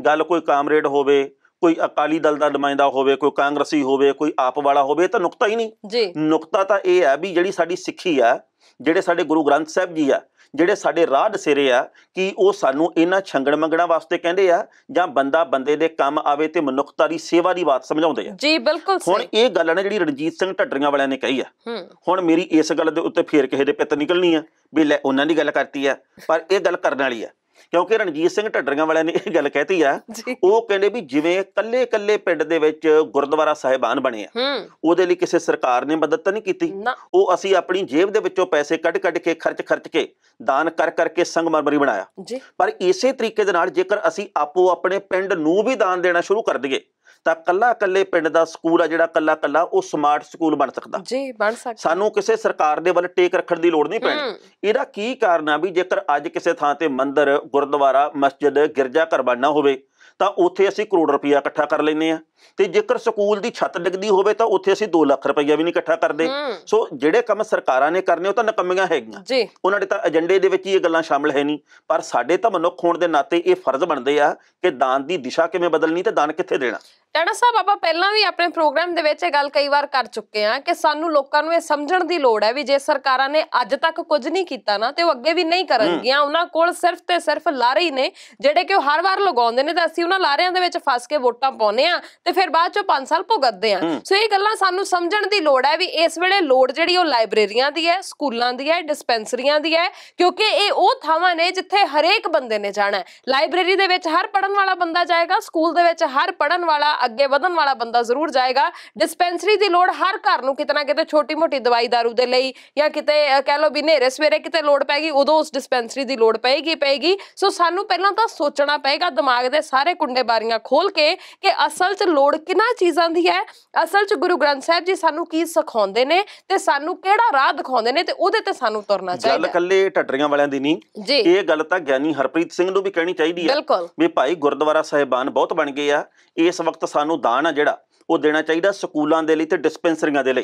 ਗੱਲ ਕੋਈ ਕਾਮਰੇਡ ਹੋਵੇ ਕੋਈ ਅਕਾਲੀ ਦਲ ਦਾ ਨੁਮਾਇੰਦਾ ਹੋਵੇ ਕੋਈ ਕਾਂਗਰਸੀ ਹੋਵੇ ਕੋਈ ਆਪ ਵਾਲਾ ਹੋਵੇ ਤਾਂ ਨੁਕਤਾ ਹੀ ਨਹੀਂ ਨੁਕਤਾ ਤਾਂ ਇਹ ਹੈ ਵੀ ਜਿਹੜੀ ਸਾਡੀ ਸਿੱਖੀ ਆ ਜਿਹੜੇ ਸਾਡੇ ਗੁਰੂ ਗ੍ਰੰਥ ਸਾਹਿਬ ਜੀ ਆ ਜਿਹੜੇ ਸਾਡੇ ਰਾਹ ਦਸੇਰੇ ਆ ਕਿ ਉਹ ਸਾਨੂੰ ਇਹਨਾਂ ਛੰਗਣ ਮੰਗਣਾ ਵਾਸਤੇ ਕਹਿੰਦੇ ਆ ਜਾਂ ਬੰਦਾ ਬੰਦੇ ਦੇ ਕੰਮ ਆਵੇ ਤੇ ਮਨੁੱਖਤਾ ਦੀ ਸੇਵਾ ਦੀ ਬਾਤ ਸਮਝਾਉਂਦੇ ਆ ਜੀ ਬਿਲਕੁਲ ਹੁਣ ਇਹ ਗੱਲ ਨੇ ਜਿਹੜੀ ਰਣਜੀਤ ਸਿੰਘ ਢੱਡਰੀਆਂ ਵਾਲਿਆਂ ਨੇ ਕਹੀ ਆ ਹੁਣ ਮੇਰੀ ਇਸ ਗੱਲ ਦੇ ਉੱਤੇ ਫੇਰ ਕਿਸੇ ਦੇ ਪਿੱਤ ਨਿਕਲਣੀ ਆ ਵੀ ਲੈ ਉਹਨਾਂ ਦੀ ਗੱਲ ਕਰਤੀ ਆ ਪਰ ਇਹ ਗੱਲ ਕਰਨ ਵਾਲੀ ਆ ਕਿਉਂਕਿ ਰਣਜੀਤ ਸਿੰਘ ਢੱਡਰੀਆਂ ਵਾਲਿਆਂ ਨੇ ਇਹ ਗੱਲ ਕਹਿਤੀ ਆ ਉਹ ਕਹਿੰਦੇ ਵੀ ਜਿਵੇਂ ਕੱਲੇ ਕੱਲੇ ਪਿੰਡ ਦੇ ਵਿੱਚ ਗੁਰਦੁਆਰਾ ਸਾਹਿਬਾਨ ਬਣੇ ਆ ਉਹਦੇ ਲਈ ਕਿਸੇ ਸਰਕਾਰ ਨੇ ਮਦਦ ਤਾਂ ਨਹੀਂ ਕੀਤੀ ਉਹ ਅਸੀਂ ਆਪਣੀ ਜੇਬ ਦੇ ਵਿੱਚੋਂ ਪੈਸੇ ਕੱਢ ਕੱਢ ਕੇ ਖਰਚ ਖਰਚ ਕੇ ਦਾਨ ਕਰ ਕਰਕੇ ਸੰਗਮਰਮਰੀ ਬਣਾਇਆ ਪਰ ਇਸੇ ਤਰੀਕੇ ਦੇ ਨਾਲ ਜੇਕਰ ਅਸੀਂ ਆਪੋ ਆਪਣੇ ਪਿੰਡ ਨੂੰ ਵੀ ਦਾਨ ਦੇਣਾ ਸ਼ੁਰੂ ਕਰ ਦਈਏ ਤਾਂ ਕੱਲਾ ਕੱਲੇ ਪਿੰਡ ਦਾ ਸਕੂਲ ਆ ਜਿਹੜਾ ਕੱਲਾ ਕੱਲਾ ਉਹ ਸਮਾਰਟ ਸਕੂਲ ਬਣ ਸਕਦਾ ਜੀ ਬਣ ਸਕਦਾ ਸਾਨੂੰ ਕਿਸੇ ਸਰਕਾਰ ਦੇ ਵੱਲ ਟੇਕ ਰੱਖਣ ਦੀ ਲੋੜ ਨਹੀਂ ਪੈਣੀ ਇਹਦਾ ਕੀ ਕਾਰਨ ਆ ਵੀ ਜੇਕਰ ਅੱਜ ਕਿਸੇ ਥਾਂ ਤੇ ਮੰਦਰ ਗੁਰਦੁਆਰਾ ਮਸਜਿਦ ਗਿਰਜਾ ਘਰ ਬਣਨਾ ਹੋਵੇ ਤਾਂ ਉੱਥੇ ਅਸੀਂ ਕਰੋੜ ਰੁਪਇਆ ਇਕੱਠਾ ਕਰ ਲੈਨੇ ਆ ਤੇ ਜੇਕਰ ਸਕੂਲ ਦੀ ਛੱਤ ਡਿੱਗਦੀ ਹੋਵੇ ਤਾਂ ਉੱਥੇ ਅਸੀਂ 2 ਲੱਖ ਰੁਪਈਆ ਵੀ ਨਹੀਂ ਇਕੱਠਾ ਕਰਦੇ ਸੋ ਜਿਹੜੇ ਕੰਮ ਸਰਕਾਰਾਂ ਨੇ ਕਰਨੇ ਉਹ ਤਾਂ ਨਕਮੀਆਂ ਹੈਗੀਆਂ ਉਹਨਾਂ ਦੇ ਤਾਂ ਏਜੰਡੇ ਦੇ ਵਿੱਚ ਹੀ ਇਹ ਗੱਲਾਂ ਸ਼ਾਮਲ ਹੈ ਨਹੀਂ ਪਰ ਸਾਡੇ ਤਾਂ ਮਨੁੱਖ ਹੋਣ ਦੇ ਨਾਤੇ ਇਹ ਫਰਜ਼ ਬਣਦੇ ਆ ਕਿ ਦਾਨ ਦੀ ਦਿਸ਼ਾ ਕਿਵੇਂ ਬਦਲਣੀ ਤੇ ਦਾਨ ਕਿੱਥੇ ਦੇਣਾ ਟਾਣਾ ਸਾਹਿਬ ਆਪਾਂ ਪਹਿਲਾਂ ਵੀ ਆਪਣੇ ਪ੍ਰੋਗਰਾਮ ਦੇ ਵਿੱਚ ਇਹ ਗੱਲ ਕਈ ਵਾਰ ਕਰ ਚੁੱਕੇ ਆ ਕਿ ਸਾਨੂੰ ਲੋਕਾਂ ਨੂੰ ਇਹ ਸਮਝਣ ਦੀ ਲੋੜ ਹੈ ਵੀ ਜੇ ਸਰਕਾਰਾਂ ਨੇ ਅੱਜ ਤੱਕ ਕੁਝ ਨਹੀਂ ਕੀਤਾ ਨਾ ਤੇ ਉਹ ਅੱਗੇ ਵੀ ਨਹੀਂ ਕਰਨਗੀਆਂ ਉਹਨਾਂ ਕੋਲ ਸਿਰਫ ਤੇ ਸਿਰਫ ਲਾਰੇ ਹੀ ਨੇ ਜਿਹੜੇ ਕਿ ਉਹ ਹਰ ਵਾਰ ਲਗਾਉਂਦੇ ਨੇ ਤਾਂ ਅਸੀਂ ਉਹਨਾਂ ਲਾਰਿਆਂ ਦੇ ਵਿੱਚ ਫਸ ਕੇ ਵੋਟਾਂ ਪਾਉਨੇ ਆ ਤੇ ਫਿਰ ਬਾਅਦ ਚੋਂ 5 ਸਾਲ ਭੁਗਤਦੇ ਆ ਸੋ ਇਹ ਗੱਲਾਂ ਸਾਨੂੰ ਸਮਝਣ ਦੀ ਲੋੜ ਹੈ ਵੀ ਇਸ ਵੇਲੇ ਲੋੜ ਜਿਹੜੀ ਉਹ ਲਾਇਬ੍ਰੇਰੀਆਂ ਦੀ ਹੈ ਸਕੂਲਾਂ ਦੀ ਹੈ ਡਿਸਪੈਂਸਰੀਆਂ ਦੀ ਹੈ ਕਿਉਂਕਿ ਇਹ ਉਹ ਥਾਵਾਂ ਨੇ ਜਿੱਥੇ ਹਰੇਕ ਬੰਦੇ ਨੇ ਜਾਣਾ ਹੈ ਲਾਇਬ੍ਰੇਰੀ ਦੇ ਵਿੱਚ ਹਰ ਪੜਨ ਵਾਲਾ ਬੰਦਾ ਜਾਏਗਾ ਸਕੂਲ ਦੇ ਵਿੱਚ ਹਰ ਪੜਨ ਵਾਲਾ ਅੱਗੇ ਵਧਣ ਵਾਲਾ ਬੰਦਾ ਜ਼ਰੂਰ ਜਾਏਗਾ ਡਿਸਪੈਂਸਰੀ ਦੀ ਲੋੜ ਹਰ ਘਰ ਨੂੰ ਕਿਤਨਾ ਕਿਤੇ ਛੋਟੀ-ਮੋਟੀ ਦਵਾਈ ਦਾਰੂ ਦੇ ਲਈ ਜਾਂ ਕਿਤੇ ਕਹਿ ਲੋ ਵੀ ਨੇਰੇ ਸਵੇਰੇ ਕਿਤੇ ਲੋੜ ਪੈਗੀ ਉਦੋਂ ਉਸ ਡਿਸਪੈਂਸਰੀ ਦੀ ਲੋੜ ਪੈਗੀ ਪੈਗੀ ਸੋ ਸਾਨੂੰ ਪਹਿਲਾਂ ਤਾਂ ਸੋਚਣਾ ਪਏਗਾ ਦਿਮਾਗ ਦੇ ਸਾਰੇ ਕੁੰਡੇ ਬਾਰੀਆਂ ਖੋਲ ਕੇ ਕਿ ਅਸਲ 'ਚ ਲੋੜ ਕਿਨਾਂ ਚੀਜ਼ਾਂ ਦੀ ਹੈ ਅਸਲ 'ਚ ਗੁਰੂ ਗ੍ਰੰਥ ਸਾਹਿਬ ਜੀ ਸਾਨੂੰ ਕੀ ਸਿਖਾਉਂਦੇ ਨੇ ਤੇ ਸਾਨੂੰ ਕਿਹੜਾ ਰਾਹ ਦਿਖਾਉਂਦੇ ਨੇ ਤੇ ਉਹਦੇ ਤੇ ਸਾਨੂੰ ਤੁਰਨਾ ਚਾਹੀਦਾ ਗੱਲ ਕੱਲੇ ਟੱਟਰੀਆਂ ਵਾਲਿਆਂ ਦੀ ਨਹੀਂ ਇਹ ਗੱਲ ਤਾਂ ਗਿਆਨੀ ਹਰਪ੍ਰੀਤ ਸਿੰਘ ਨੂੰ ਵੀ ਕਹਿਣੀ ਚਾਹੀਦੀ ਹੈ ਵੀ ਭਾਈ ਗੁਰਦੁਆਰਾ ਸਾਹਿਬਾਨ ਬਹੁਤ ਬਣ ਗਏ ਆ ਇਸ ਵਕਤ ਸਾਨੂੰ ਦਾਨ ਆ ਜਿਹੜਾ ਉਹ ਦੇਣਾ ਚਾਹੀਦਾ ਸਕੂਲਾਂ ਦੇ ਲਈ ਤੇ ਡਿਸਪੈਂਸਰੀਆਂ ਦੇ ਲਈ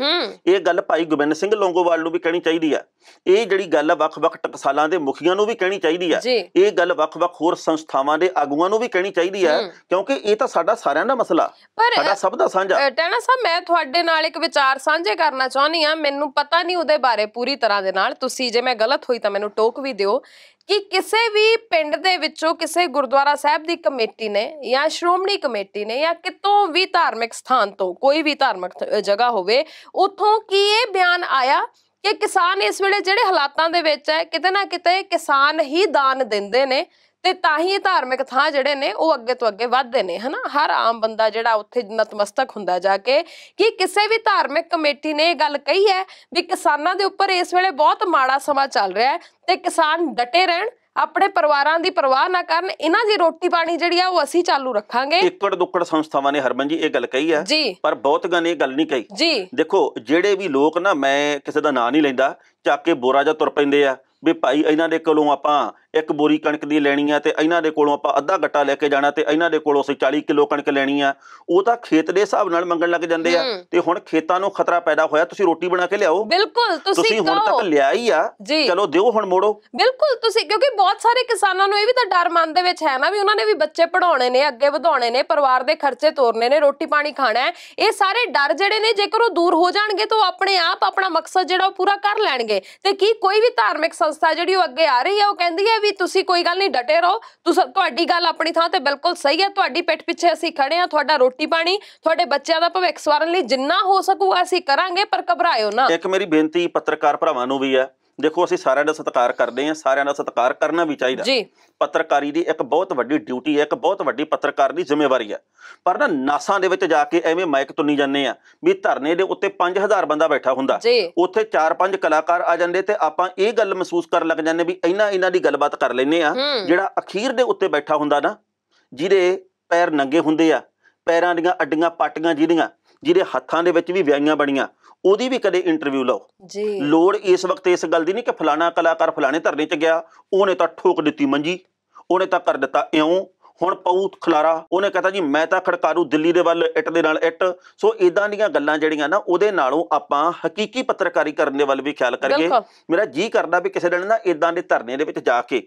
ਇਹ ਗੱਲ ਭਾਈ ਗੋਬਿੰਦ ਸਿੰਘ ਲੌਂਗੋਵਾਲ ਨੂੰ ਵੀ ਕਹਿਣੀ ਚਾਹੀਦੀ ਆ ਇਹ ਜਿਹੜੀ ਗੱਲ ਵੱਖ-ਵੱਖ ਟਕਸਾਲਾਂ ਦੇ ਮੁਖੀਆਂ ਨੂੰ ਵੀ ਕਹਿਣੀ ਚਾਹੀਦੀ ਆ ਇਹ ਗੱਲ ਵੱਖ-ਵੱਖ ਹੋਰ ਸੰਸਥਾਵਾਂ ਦੇ ਆਗੂਆਂ ਨੂੰ ਵੀ ਕਹਿਣੀ ਚਾਹੀਦੀ ਆ ਕਿਉਂਕਿ ਇਹ ਤਾਂ ਸਾਡਾ ਸਾਰਿਆਂ ਦਾ ਮਸਲਾ ਸਾਡਾ ਸਭ ਦਾ ਸਾਂਝਾ ਟੈਣਾ ਸਾਹਿਬ ਮੈਂ ਤੁਹਾਡੇ ਨਾਲ ਇੱਕ ਵਿਚਾਰ ਸਾਂਝੇ ਕਰਨਾ ਚਾਹੁੰਦੀ ਆ ਮੈਨੂੰ ਪਤਾ ਨਹੀਂ ਉਹਦੇ ਬਾਰੇ ਪੂਰੀ ਤਰ੍ਹਾਂ ਦੇ ਨਾਲ ਤੁਸੀਂ ਜੇ ਮੈਂ ਗਲਤ ਹੋਈ ਤਾਂ ਮੈਨੂੰ ਟੋਕ ਵੀ ਦਿਓ ਕਿ ਕਿਸੇ ਵੀ ਪਿੰਡ ਦੇ ਵਿੱਚੋਂ ਕਿਸੇ ਗੁਰਦੁਆਰਾ ਸਾਹਿਬ ਦੀ ਕਮੇਟੀ ਨੇ ਜਾਂ ਸ਼੍ਰੋਮਣੀ ਕਮੇਟੀ ਨੇ ਜਾਂ ਕਿਤੋਂ ਵੀ ਧਾਰਮਿਕ ਸਥਾਨ ਤੋਂ ਕੋਈ ਵੀ ਧਾਰਮਿਕ ਜਗ੍ਹਾ ਹੋਵੇ ਉਥੋਂ ਕੀ ਇਹ ਬਿਆਨ ਆਇਆ ਕਿ ਕਿਸਾਨ ਇਸ ਵੇਲੇ ਜਿਹੜੇ ਹਾਲਾਤਾਂ ਦੇ ਵਿੱਚ ਹੈ ਕਿਤੇ ਨਾ ਕਿਤੇ ਕਿਸਾਨ ਹੀ ਦਾਨ ਦਿੰਦੇ ਨੇ ਤੇ ਤਾਂ ਹੀ ਇਹ ਧਾਰਮਿਕ ਥਾਂ ਜਿਹੜੇ ਨੇ ਉਹ ਅੱਗੇ ਤੋਂ ਅੱਗੇ ਵੱਧਦੇ ਨੇ ਹਨਾ ਹਰ ਆਮ ਬੰਦਾ ਜਿਹੜਾ ਉੱਥੇ ਨਤਮਸਤਕ ਹੁੰਦਾ ਜਾ ਕੇ ਕਿ ਕਿਸੇ ਵੀ ਧਾਰਮਿਕ ਕਮੇਟੀ ਨੇ ਇਹ ਗੱਲ ਕਹੀ ਹੈ ਵੀ ਕਿਸਾਨਾਂ ਦੇ ਉੱਪਰ ਇਸ ਵੇਲੇ ਬਹੁਤ ਮਾੜਾ ਸਮਾਂ ਚੱਲ ਰਿਹਾ ਹੈ ਤੇ ਕਿਸਾਨ ਡਟੇ ਰਹਿਣ ਆਪਣੇ ਪਰਿਵਾਰਾਂ ਦੀ ਪਰਵਾਹ ਨਾ ਕਰਨ ਇਹਨਾਂ ਦੀ ਰੋਟੀ ਪਾਣੀ ਜਿਹੜੀ ਆ ਉਹ ਅਸੀਂ ਚਾਲੂ ਰੱਖਾਂਗੇ ਇੱਕੜ ਦੁੱਕੜ ਸੰਸਥਾਵਾਂ ਨੇ ਹਰਮਨ ਜੀ ਇਹ ਗੱਲ ਕਹੀ ਆ ਪਰ ਬਹੁਤ ਗਾਂ ਇਹ ਗੱਲ ਨਹੀਂ ਕਹੀ ਜੀ ਦੇਖੋ ਜਿਹੜੇ ਵੀ ਲੋਕ ਨਾ ਮੈਂ ਕਿਸੇ ਦਾ ਨਾਂ ਨਹੀਂ ਲੈਂਦਾ ਚੱਕ ਕੇ ਬੋਰਾ ਜਾਂ ਤੁਰ ਪੈਂਦੇ ਆ ਵੀ ਭਾਈ ਇਹਨਾਂ ਦੇ ਕੋਲੋਂ ਆਪਾਂ ਇੱਕ ਬੋਰੀ ਕਣਕ ਦੀ ਲੈਣੀ ਆ ਤੇ ਇਹਨਾਂ ਦੇ ਕੋਲੋਂ ਆਪਾਂ ਅੱਧਾ ਗੱਟਾ ਲੈ ਕੇ ਜਾਣਾ ਤੇ ਇਹਨਾਂ ਦੇ ਕੋਲੋਂ ਅਸੀਂ 40 ਕਿਲੋ ਕਣਕ ਲੈਣੀ ਆ ਉਹ ਤਾਂ ਖੇਤ ਦੇ ਹਿਸਾਬ ਨਾਲ ਮੰਗਣ ਲੱਗ ਜਾਂਦੇ ਆ ਤੇ ਹੁਣ ਖੇਤਾਂ ਨੂੰ ਖਤਰਾ ਪੈਦਾ ਹੋਇਆ ਤੁਸੀਂ ਰੋਟੀ ਬਣਾ ਕੇ ਲਿਆਓ ਬਿਲਕੁਲ ਤੁਸੀਂ ਹੁਣ ਤੱਕ ਲਿਆ ਹੀ ਆ ਚਲੋ ਦਿਓ ਹੁਣ ਮੋੜੋ ਬਿਲਕੁਲ ਤੁਸੀਂ ਕਿਉਂਕਿ ਬਹੁਤ ਸਾਰੇ ਕਿਸਾਨਾਂ ਨੂੰ ਇਹ ਵੀ ਤਾਂ ਡਰ ਮਨ ਦੇ ਵਿੱਚ ਹੈ ਨਾ ਵੀ ਉਹਨਾਂ ਨੇ ਵੀ ਬੱਚੇ ਪੜਾਉਣੇ ਨੇ ਅੱਗੇ ਵਧਾਉਣੇ ਨੇ ਪਰਿਵਾਰ ਦੇ ਖਰਚੇ ਤੋਰਨੇ ਨੇ ਰੋਟੀ ਪਾਣੀ ਖਾਣਾ ਹੈ ਇਹ ਸਾਰੇ ਡਰ ਜਿਹੜੇ ਨੇ ਜੇਕਰ ਉਹ ਦੂਰ ਹੋ ਜਾਣਗੇ ਤਾਂ ਉਹ ਆਪਣੇ ਆਪ ਆਪਣਾ ਮਕਸਦ ਜਿਹੜਾ ਉਹ ਪੂਰਾ ਕਰ ਲੈਣਗੇ ਤੇ ਕੀ ਕੋਈ ਵੀ ਧਾਰਮਿਕ ਸੰਸਥਾ ਜਿਹੜੀ ਉਹ ਅੱਗੇ ਆ ਰਹੀ ਹੈ ਉਹ ਕਹਿੰਦੀ ਹੈ ਵੀ ਤੁਸੀਂ ਕੋਈ ਗੱਲ ਨਹੀਂ ਡਟੇ ਰਹੋ ਤੁਸੀਂ ਤੁਹਾਡੀ ਗੱਲ ਆਪਣੀ ਥਾਂ ਤੇ ਬਿਲਕੁਲ ਸਹੀ ਹੈ ਤੁਹਾਡੀ ਪਿੱਠ ਪਿੱਛੇ ਅਸੀਂ ਖੜੇ ਆ ਤੁਹਾਡਾ ਰੋਟੀ ਪਾਣੀ ਤੁਹਾਡੇ ਬੱਚਿਆਂ ਦਾ ਭਵਿੱਖ ਸਵਾਰਨ ਲਈ ਜਿੰਨਾ ਹੋ ਸਕੂਗਾ ਅਸੀਂ ਕਰਾਂਗੇ ਪਰ ਘਬਰਾਇਓ ਨਾ ਇੱਕ ਮੇਰੀ ਬੇਨਤੀ ਪੱਤਰਕਾਰ ਭਰਾਵਾਂ ਨੂੰ ਵੀ ਹੈ ਦੇਖੋ ਅਸੀਂ ਸਾਰਿਆਂ ਦਾ ਸਤਿਕਾਰ ਕਰਦੇ ਹਾਂ ਸਾਰਿਆਂ ਦਾ ਸਤਿਕਾਰ ਕਰਨਾ ਵੀ ਚਾਹੀਦਾ ਜੀ ਪੱਤਰਕਾਰੀ ਦੀ ਇੱਕ ਬਹੁਤ ਵੱਡੀ ਡਿਊਟੀ ਹੈ ਇੱਕ ਬਹੁਤ ਵੱਡੀ ਪੱਤਰਕਾਰ ਦੀ ਜ਼ਿੰਮੇਵਾਰੀ ਹੈ ਪਰ ਨਾ ਨਾਸਾਂ ਦੇ ਵਿੱਚ ਜਾ ਕੇ ਐਵੇਂ ਮਾਈਕ ਤੁੰਨੀ ਜਾਂਦੇ ਆ ਵੀ ਧਰਨੇ ਦੇ ਉੱਤੇ 5000 ਬੰਦਾ ਬੈਠਾ ਹੁੰਦਾ ਉੱਥੇ 4-5 ਕਲਾਕਾਰ ਆ ਜਾਂਦੇ ਤੇ ਆਪਾਂ ਇਹ ਗੱਲ ਮਹਿਸੂਸ ਕਰਨ ਲੱਗ ਜਾਂਦੇ ਵੀ ਇਹਨਾਂ ਇਹਨਾਂ ਦੀ ਗੱਲਬਾਤ ਕਰ ਲੈਨੇ ਆ ਜਿਹੜਾ ਅਖੀਰ ਦੇ ਉੱਤੇ ਬੈਠਾ ਹੁੰਦਾ ਨਾ ਜਿਹਦੇ ਪੈਰ ਨੰਗੇ ਹੁੰਦੇ ਆ ਪੈਰਾਂ ਦੀਆਂ ਅੱਡੀਆਂ ਪਾਟੀਆਂ ਜਿਹਦੀਆਂ ਜਿਹਦੇ ਹੱਥਾਂ ਦੇ ਵਿੱਚ ਵੀ ਵਿਆਹੀਆਂ ਬਣੀਆਂ ਉਹਦੀ ਵੀ ਕਦੇ ਇੰਟਰਵਿਊ ਲਓ ਜੀ ਲੋੜ ਇਸ ਵਕਤ ਇਸ ਗੱਲ ਦੀ ਨਹੀਂ ਕਿ ਫਲਾਣਾ ਕਲਾਕਾਰ ਫਲਾਣੇ ਧਰਨੇ 'ਚ ਗਿਆ ਉਹਨੇ ਤਾਂ ਠੋਕ ਦਿੱਤੀ ਮੰਜੀ ਉਹਨੇ ਤਾਂ ਕਰ ਦਿੱਤਾ ਇਉਂ ਹੁਣ ਪਊਤ ਖਲਾਰਾ ਉਹਨੇ ਕਹਤਾ ਜੀ ਮੈਂ ਤਾਂ ਖੜਕਾਰੂ ਦਿੱਲੀ ਦੇ ਵੱਲ ਇੱਟ ਦੇ ਨਾਲ ਇੱਟ ਸੋ ਇਦਾਂ ਦੀਆਂ ਗੱਲਾਂ ਜਿਹੜੀਆਂ ਨਾ ਉਹਦੇ ਨਾਲੋਂ ਆਪਾਂ ਹਕੀਕੀ ਪੱਤਰਕਾਰੀ ਕਰਨ ਦੇ ਵੱਲ ਵੀ ਖਿਆਲ ਕਰੀਏ ਮੇਰਾ ਜੀ ਕਰਦਾ ਵੀ ਕਿਸੇ ਦਿਨ ਨਾ ਇਦਾਂ ਦੇ ਧਰਨੇ ਦੇ ਵਿੱਚ ਜਾ ਕੇ